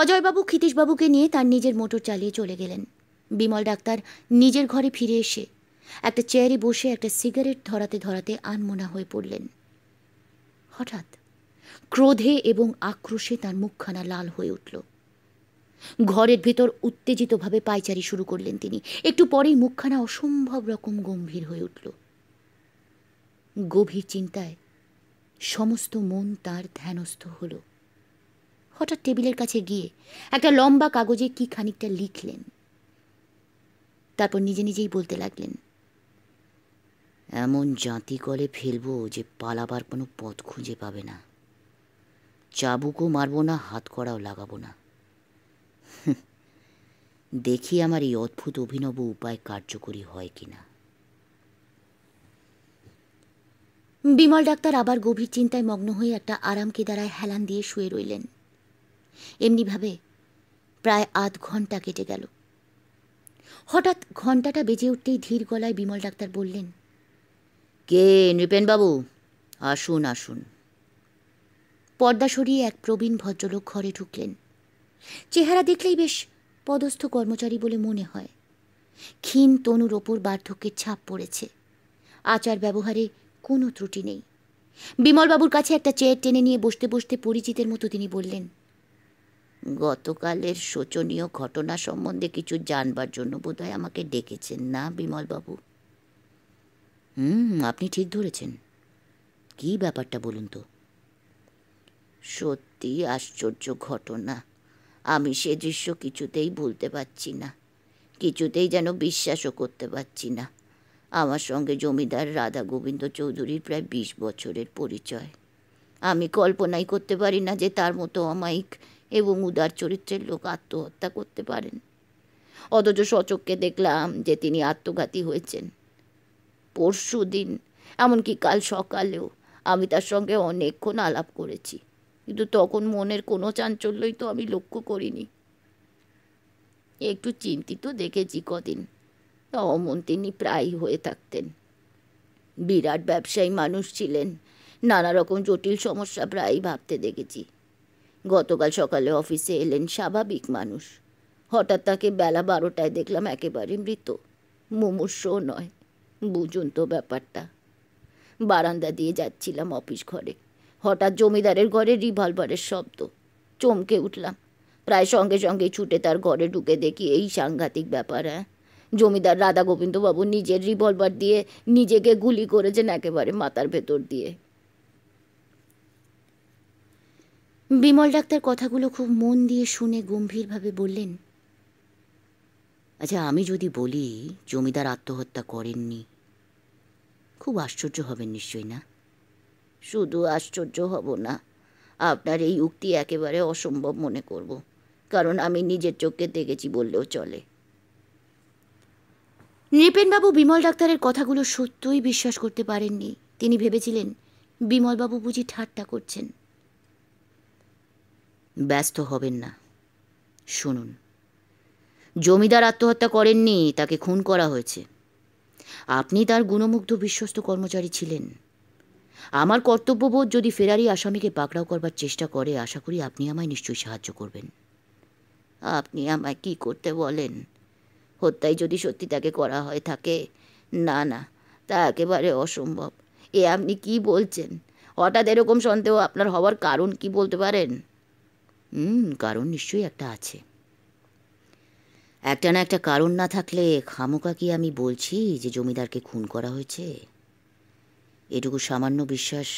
অজয়বাবু ক্ষিতীশবাবুকে নিয়ে তার নিজের মোটর চালিয়ে চলে গেলেন বিমল ডাক্তার নিজের ঘরে ফিরে এসে একটা চেয়ারে বসে একটা সিগারেট ধরাতে ধরাতে আনমোনা হয়ে পড়লেন হঠাৎ ক্রোধে এবং আক্রোশে তার মুখখানা লাল হয়ে উঠল ঘরের ভেতর উত্তেজিতভাবে পায়চারি শুরু করলেন তিনি একটু পরেই মুখখানা অসম্ভব রকম গম্ভীর হয়ে উঠল গভীর চিন্তায় সমস্ত মন তার ধ্যানস্থ হল হঠাৎ টেবিলের কাছে গিয়ে একটা লম্বা কাগজে কি খানিকটা লিখলেন তারপর নিজে নিজেই বলতে লাগলেন এমন জাঁতি কলে ফেলবো যে পালাবার কোনো পথ খুঁজে পাবে না চাবুকও মারবো না হাত করাও লাগাবো না দেখি আমার এই অদ্ভুত অভিনব উপায় কার্যকরী হয় কিনা বিমল ডাক্তার আবার গভীর চিন্তায় মগ্ন হয়ে একটা আরাম কেদারায় হেলান দিয়ে শুয়ে রইলেন এমনিভাবে প্রায় আধ ঘন্টা কেটে গেল হঠাৎ ঘন্টাটা বেজে উঠতেই ধীর গলায় বিমল ডাক্তার বললেন কে নৃপেনবাবু আসুন আসুন পর্দা সরিয়ে এক প্রবীণ ভদ্রলোক ঘরে ঢুকলেন চেহারা দেখলেই বেশ পদস্থ কর্মচারী বলে মনে হয় ক্ষীণ তনুর ওপর বার্ধক্যের ছাপ পড়েছে আচার ব্যবহারে কোনো ত্রুটি নেই বিমলবাবুর কাছে একটা চেয়ার টেনে নিয়ে বসতে বসতে পরিচিতের মতো তিনি বললেন গতকালের শোচনীয় ঘটনা সম্বন্ধে কিছু জানবার জন্য বোধহয় আমাকে ডেকেছেন না বিমলবাবু হুম আপনি ঠিক ধরেছেন কি ব্যাপারটা বলুন তো সত্যি আশ্চর্য ঘটনা আমি সে দৃশ্য কিছুতেই বলতে পারছি না কিছুতেই যেন বিশ্বাসও করতে পারছি না আমার সঙ্গে জমিদার রাধা গোবিন্দ চৌধুরীর প্রায় বিশ বছরের পরিচয় আমি কল্পনাই করতে পারি না যে তার মতো অমায়িক এবং উদার চরিত্রের লোক আত্মহত্যা করতে পারেন অথচ সচককে দেখলাম যে তিনি আত্মঘাতী হয়েছেন পরশু দিন এমনকি কাল সকালেও আমি তার সঙ্গে অনেকক্ষণ আলাপ করেছি কিন্তু তখন মনের কোনো চাঞ্চল্যই তো আমি লক্ষ্য করিনি একটু চিন্তিত দেখেছি কদিন তা অমন তিনি প্রায়ই হয়ে থাকতেন বিরাট ব্যবসায়ী মানুষ ছিলেন নানা রকম জটিল সমস্যা প্রায়ই ভাবতে দেখেছি গতকাল সকালে অফিসে এলেন স্বাভাবিক মানুষ হঠাৎ তাকে বেলা বারোটায় দেখলাম একেবারে মৃত মুমূর্ষও নয় বুঝুন তো ব্যাপারটা বারান্দা দিয়ে যাচ্ছিলাম অফিস ঘরে হঠাৎ জমিদারের ঘরে রিভলভারের শব্দ চমকে উঠলাম প্রায় সঙ্গে সঙ্গে ছুটে তার ঘরে ঢুকে দেখি এই সাংঘাতিক ব্যাপার হ্যাঁ জমিদার রাধা গোবিন্দবাবু নিজের রিভলভার দিয়ে নিজেকে গুলি করেছেন একেবারে মাথার ভেতর দিয়ে বিমল ডাক্তার কথাগুলো খুব মন দিয়ে শুনে গম্ভীরভাবে বললেন আচ্ছা আমি যদি বলি জমিদার আত্মহত্যা করেননি খুব আশ্চর্য হবেন নিশ্চয়ই না শুধু আশ্চর্য হব না আপনার এই উক্তি একেবারে অসম্ভব মনে করব কারণ আমি নিজের চোখে দেখেছি বললেও চলে নৃপেনবাবু বিমল ডাক্তারের কথাগুলো সত্যই বিশ্বাস করতে পারেননি তিনি ভেবেছিলেন বিমলবাবু বুঝি ঠাট্টা করছেন ব্যস্ত হবেন না শুনুন জমিদার আত্মহত্যা করেননি তাকে খুন করা হয়েছে আপনি তার গুণমুগ্ধ বিশ্বস্ত কর্মচারী ছিলেন আমার কর্তব্যবোধ যদি ফেরারি আসামিকে পাকড়াও করবার চেষ্টা করে আশা করি আপনি আমায় নিশ্চয়ই সাহায্য করবেন আপনি আমায় কি করতে বলেন হত্যায় যদি সত্যি তাকে করা হয় থাকে না না তা একেবারে অসম্ভব এ আপনি কি বলছেন হঠাৎ এরকম সন্দেহ আপনার হওয়ার কারণ কি বলতে পারেন হুম কারণ নিশ্চয়ই একটা আছে একটা না একটা কারণ না থাকলে খামোকা কি আমি বলছি যে জমিদারকে খুন করা হয়েছে এটুকু সামান্য বিশ্বাস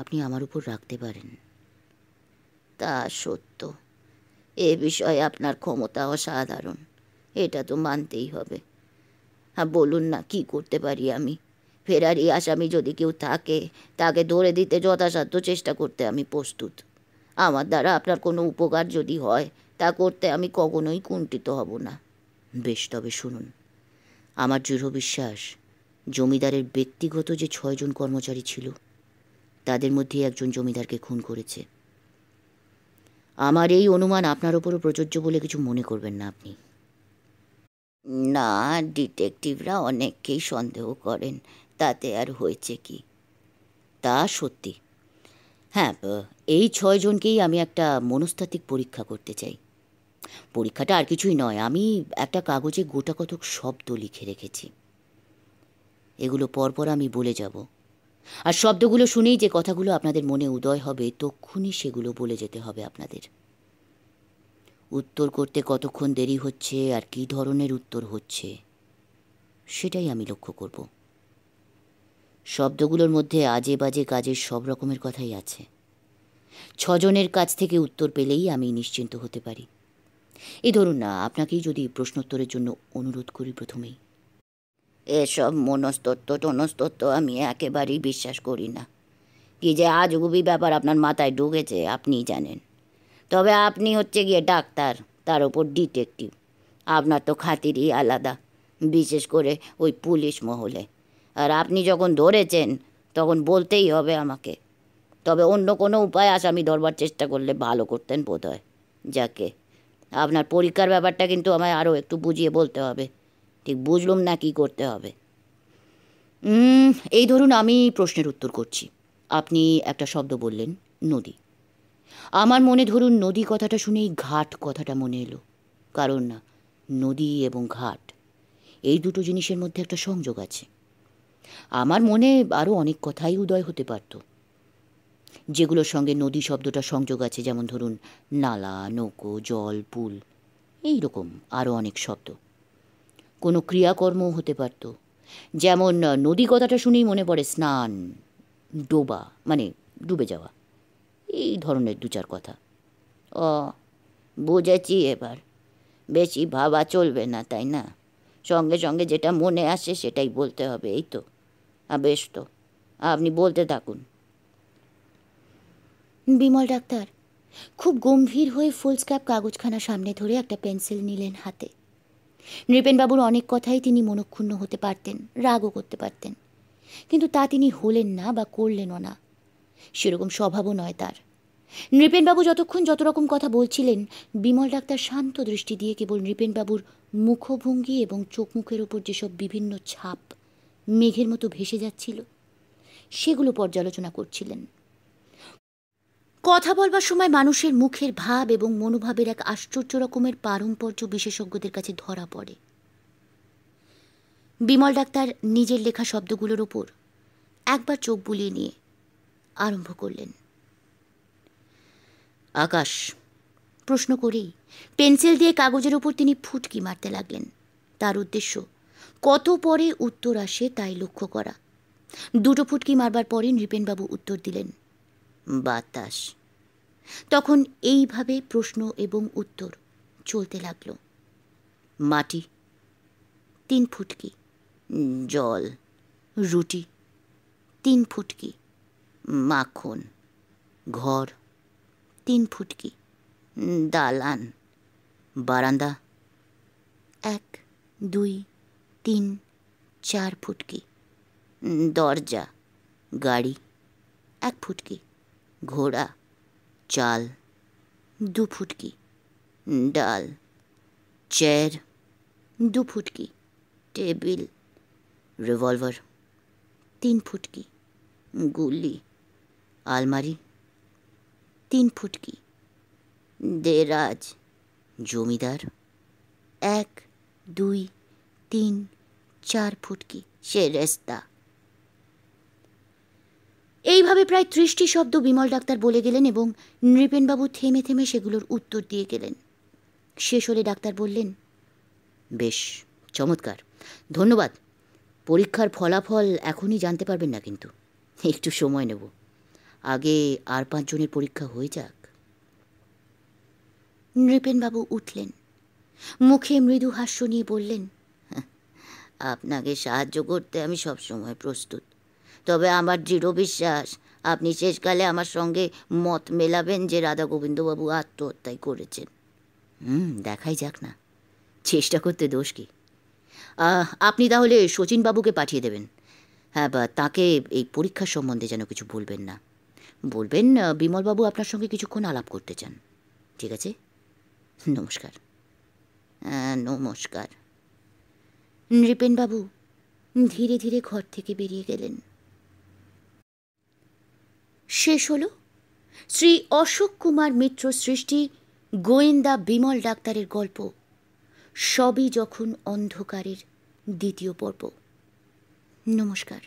আপনি আমার উপর রাখতে পারেন তা সত্য এ বিষয়ে আপনার ক্ষমতা অসাধারণ এটা তো মানতেই হবে হ্যাঁ বলুন না কি করতে পারি আমি ফেরারি আসামি যদি কেউ থাকে তাকে ধরে দিতে যথাসাধ্য চেষ্টা করতে আমি প্রস্তুত আমার দ্বারা আপনার কোনো উপকার যদি হয় তা করতে আমি কখনোই কুণ্ঠিত হব না বেশ তবে শুনুন আমার দৃঢ় বিশ্বাস জমিদারের ব্যক্তিগত যে ছয়জন কর্মচারী ছিল তাদের মধ্যে একজন জমিদারকে খুন করেছে আমার এই অনুমান আপনার ওপরও প্রযোজ্য বলে কিছু মনে করবেন না আপনি না ডিটেকটিভরা অনেককেই সন্দেহ করেন তাতে আর হয়েছে কি তা সত্যি হ্যাঁ এই ছয়জনকেই আমি একটা মনস্তাত্ত্বিক পরীক্ষা করতে চাই পরীক্ষাটা আর কিছুই নয় আমি একটা কাগজে গোটা কতক শব্দ লিখে রেখেছি এগুলো পরপর আমি বলে যাব আর শব্দগুলো শুনেই যে কথাগুলো আপনাদের মনে উদয় হবে তক্ষুনি সেগুলো বলে যেতে হবে আপনাদের উত্তর করতে কতক্ষণ দেরি হচ্ছে আর কি ধরনের উত্তর হচ্ছে সেটাই আমি লক্ষ্য করব শব্দগুলোর মধ্যে আজে বাজে কাজের সব রকমের কথাই আছে ছজনের কাছ থেকে উত্তর পেলেই আমি নিশ্চিন্ত হতে পারি এই ধরুন না আপনাকেই যদি প্রশ্নোত্তরের জন্য অনুরোধ করি প্রথমেই এসব মনস্তত্ত্ব টনস্তত্ত্ব আমি একেবারেই বিশ্বাস করি না কি যে আজগুবি ব্যাপার আপনার মাথায় ঢুকেছে আপনিই জানেন তবে আপনি হচ্ছে গিয়ে ডাক্তার তার ওপর ডিটেকটিভ আপনার তো খাতিরই আলাদা বিশেষ করে ওই পুলিশ মহলে আর আপনি যখন ধরেছেন তখন বলতেই হবে আমাকে তবে অন্য কোনো উপায় আসামি ধরবার চেষ্টা করলে ভালো করতেন বোধ হয় যাকে আপনার পরীক্ষার ব্যাপারটা কিন্তু আমায় আরও একটু বুঝিয়ে বলতে হবে ঠিক বুঝলুম না কি করতে হবে এই ধরুন আমি প্রশ্নের উত্তর করছি আপনি একটা শব্দ বললেন নদী আমার মনে ধরুন নদী কথাটা শুনেই ঘাট কথাটা মনে এলো কারণ না নদী এবং ঘাট এই দুটো জিনিসের মধ্যে একটা সংযোগ আছে আমার মনে আরও অনেক কথাই উদয় হতে পারতো যেগুলোর সঙ্গে নদী শব্দটা সংযোগ আছে যেমন ধরুন নালা নৌকো জল পুল এই রকম আরও অনেক শব্দ কোনো ক্রিয়াকর্মও হতে পারত যেমন নদী কথাটা শুনেই মনে পড়ে স্নান ডোবা মানে ডুবে যাওয়া এই ধরনের দু চার কথা ও বুঝেছি এবার বেশি ভাবা চলবে না তাই না সঙ্গে সঙ্গে যেটা মনে আসে সেটাই বলতে হবে এই তো বেশ তো আপনি বলতে থাকুন বিমল ডাক্তার খুব গম্ভীর হয়ে ফুল স্ক্যাপ কাগজখানা সামনে ধরে একটা পেন্সিল নিলেন হাতে নৃপেনবাবুর অনেক কথাই তিনি মনক্ষুণ্ণ হতে পারতেন রাগও করতে পারতেন কিন্তু তা তিনি হলেন না বা করলেনও না সেরকম স্বভাবও নয় তার নৃপেনবাবু যতক্ষণ যত রকম কথা বলছিলেন বিমল ডাক্তার শান্ত দৃষ্টি দিয়ে কেবল নৃপেনবাবুর মুখভঙ্গি এবং চোখ মুখের ওপর যেসব বিভিন্ন ছাপ মেঘের মতো ভেসে যাচ্ছিল সেগুলো পর্যালোচনা করছিলেন কথা বলবার সময় মানুষের মুখের ভাব এবং মনোভাবের এক আশ্চর্য রকমের পারম্পর্য বিশেষজ্ঞদের কাছে ধরা পড়ে বিমল ডাক্তার নিজের লেখা শব্দগুলোর ওপর একবার চোখ বুলিয়ে নিয়ে আরম্ভ করলেন আকাশ প্রশ্ন করেই পেন্সিল দিয়ে কাগজের ওপর তিনি ফুটকি মারতে লাগলেন তার উদ্দেশ্য কত পরে উত্তর আসে তাই লক্ষ্য করা দুটো ফুটকি মারবার পরে নৃপেনবাবু উত্তর দিলেন বাতাস তখন এইভাবে প্রশ্ন এবং উত্তর চলতে লাগলো মাটি তিন ফুটকি জল রুটি তিন ফুটকি মাখন ঘর তিন ফুটকি দালান বারান্দা এক দুই তিন চার ফুটকি দরজা গাড়ি এক ফুটকি ঘোড়া चाल दो फुट की डाल चेयर दो फुट की टेबल रिवॉल्वर तीन फुट की गोली आलमारी तीन फुट की देराज जमीदार एक दुई तीन चार फुट की शेरस्ता এইভাবে প্রায় ত্রিশটি শব্দ বিমল ডাক্তার বলে গেলেন এবং নৃপেনবাবু থেমে থেমে সেগুলোর উত্তর দিয়ে গেলেন শেষ হলে ডাক্তার বললেন বেশ চমৎকার ধন্যবাদ পরীক্ষার ফলাফল এখনই জানতে পারবেন না কিন্তু একটু সময় নেব আগে আর পাঁচজনের পরীক্ষা হয়ে যাক নৃপেনবাবু উঠলেন মুখে মৃদু হাস্য নিয়ে বললেন আপনাকে সাহায্য করতে আমি সবসময় প্রস্তুত তবে আমার দৃঢ় বিশ্বাস আপনি শেষকালে আমার সঙ্গে মত মেলাবেন যে রাধা গোবিন্দবাবু আত্মহত্যাই করেছেন হুম দেখাই যাক না চেষ্টা করতে দোষ কি আপনি তাহলে শচীনবাবুকে পাঠিয়ে দেবেন হ্যাঁ বা তাকে এই পরীক্ষা সম্বন্ধে যেন কিছু বলবেন না বলবেন বিমলবাবু আপনার সঙ্গে কিছুক্ষণ আলাপ করতে চান ঠিক আছে নমস্কার হ্যাঁ, নমস্কার নৃপেনবাবু ধীরে ধীরে ঘর থেকে বেরিয়ে গেলেন শেষ হল শ্রী অশোক কুমার মিত্র সৃষ্টি গোয়েন্দা বিমল ডাক্তারের গল্প সবই যখন অন্ধকারের দ্বিতীয় পর্ব নমস্কার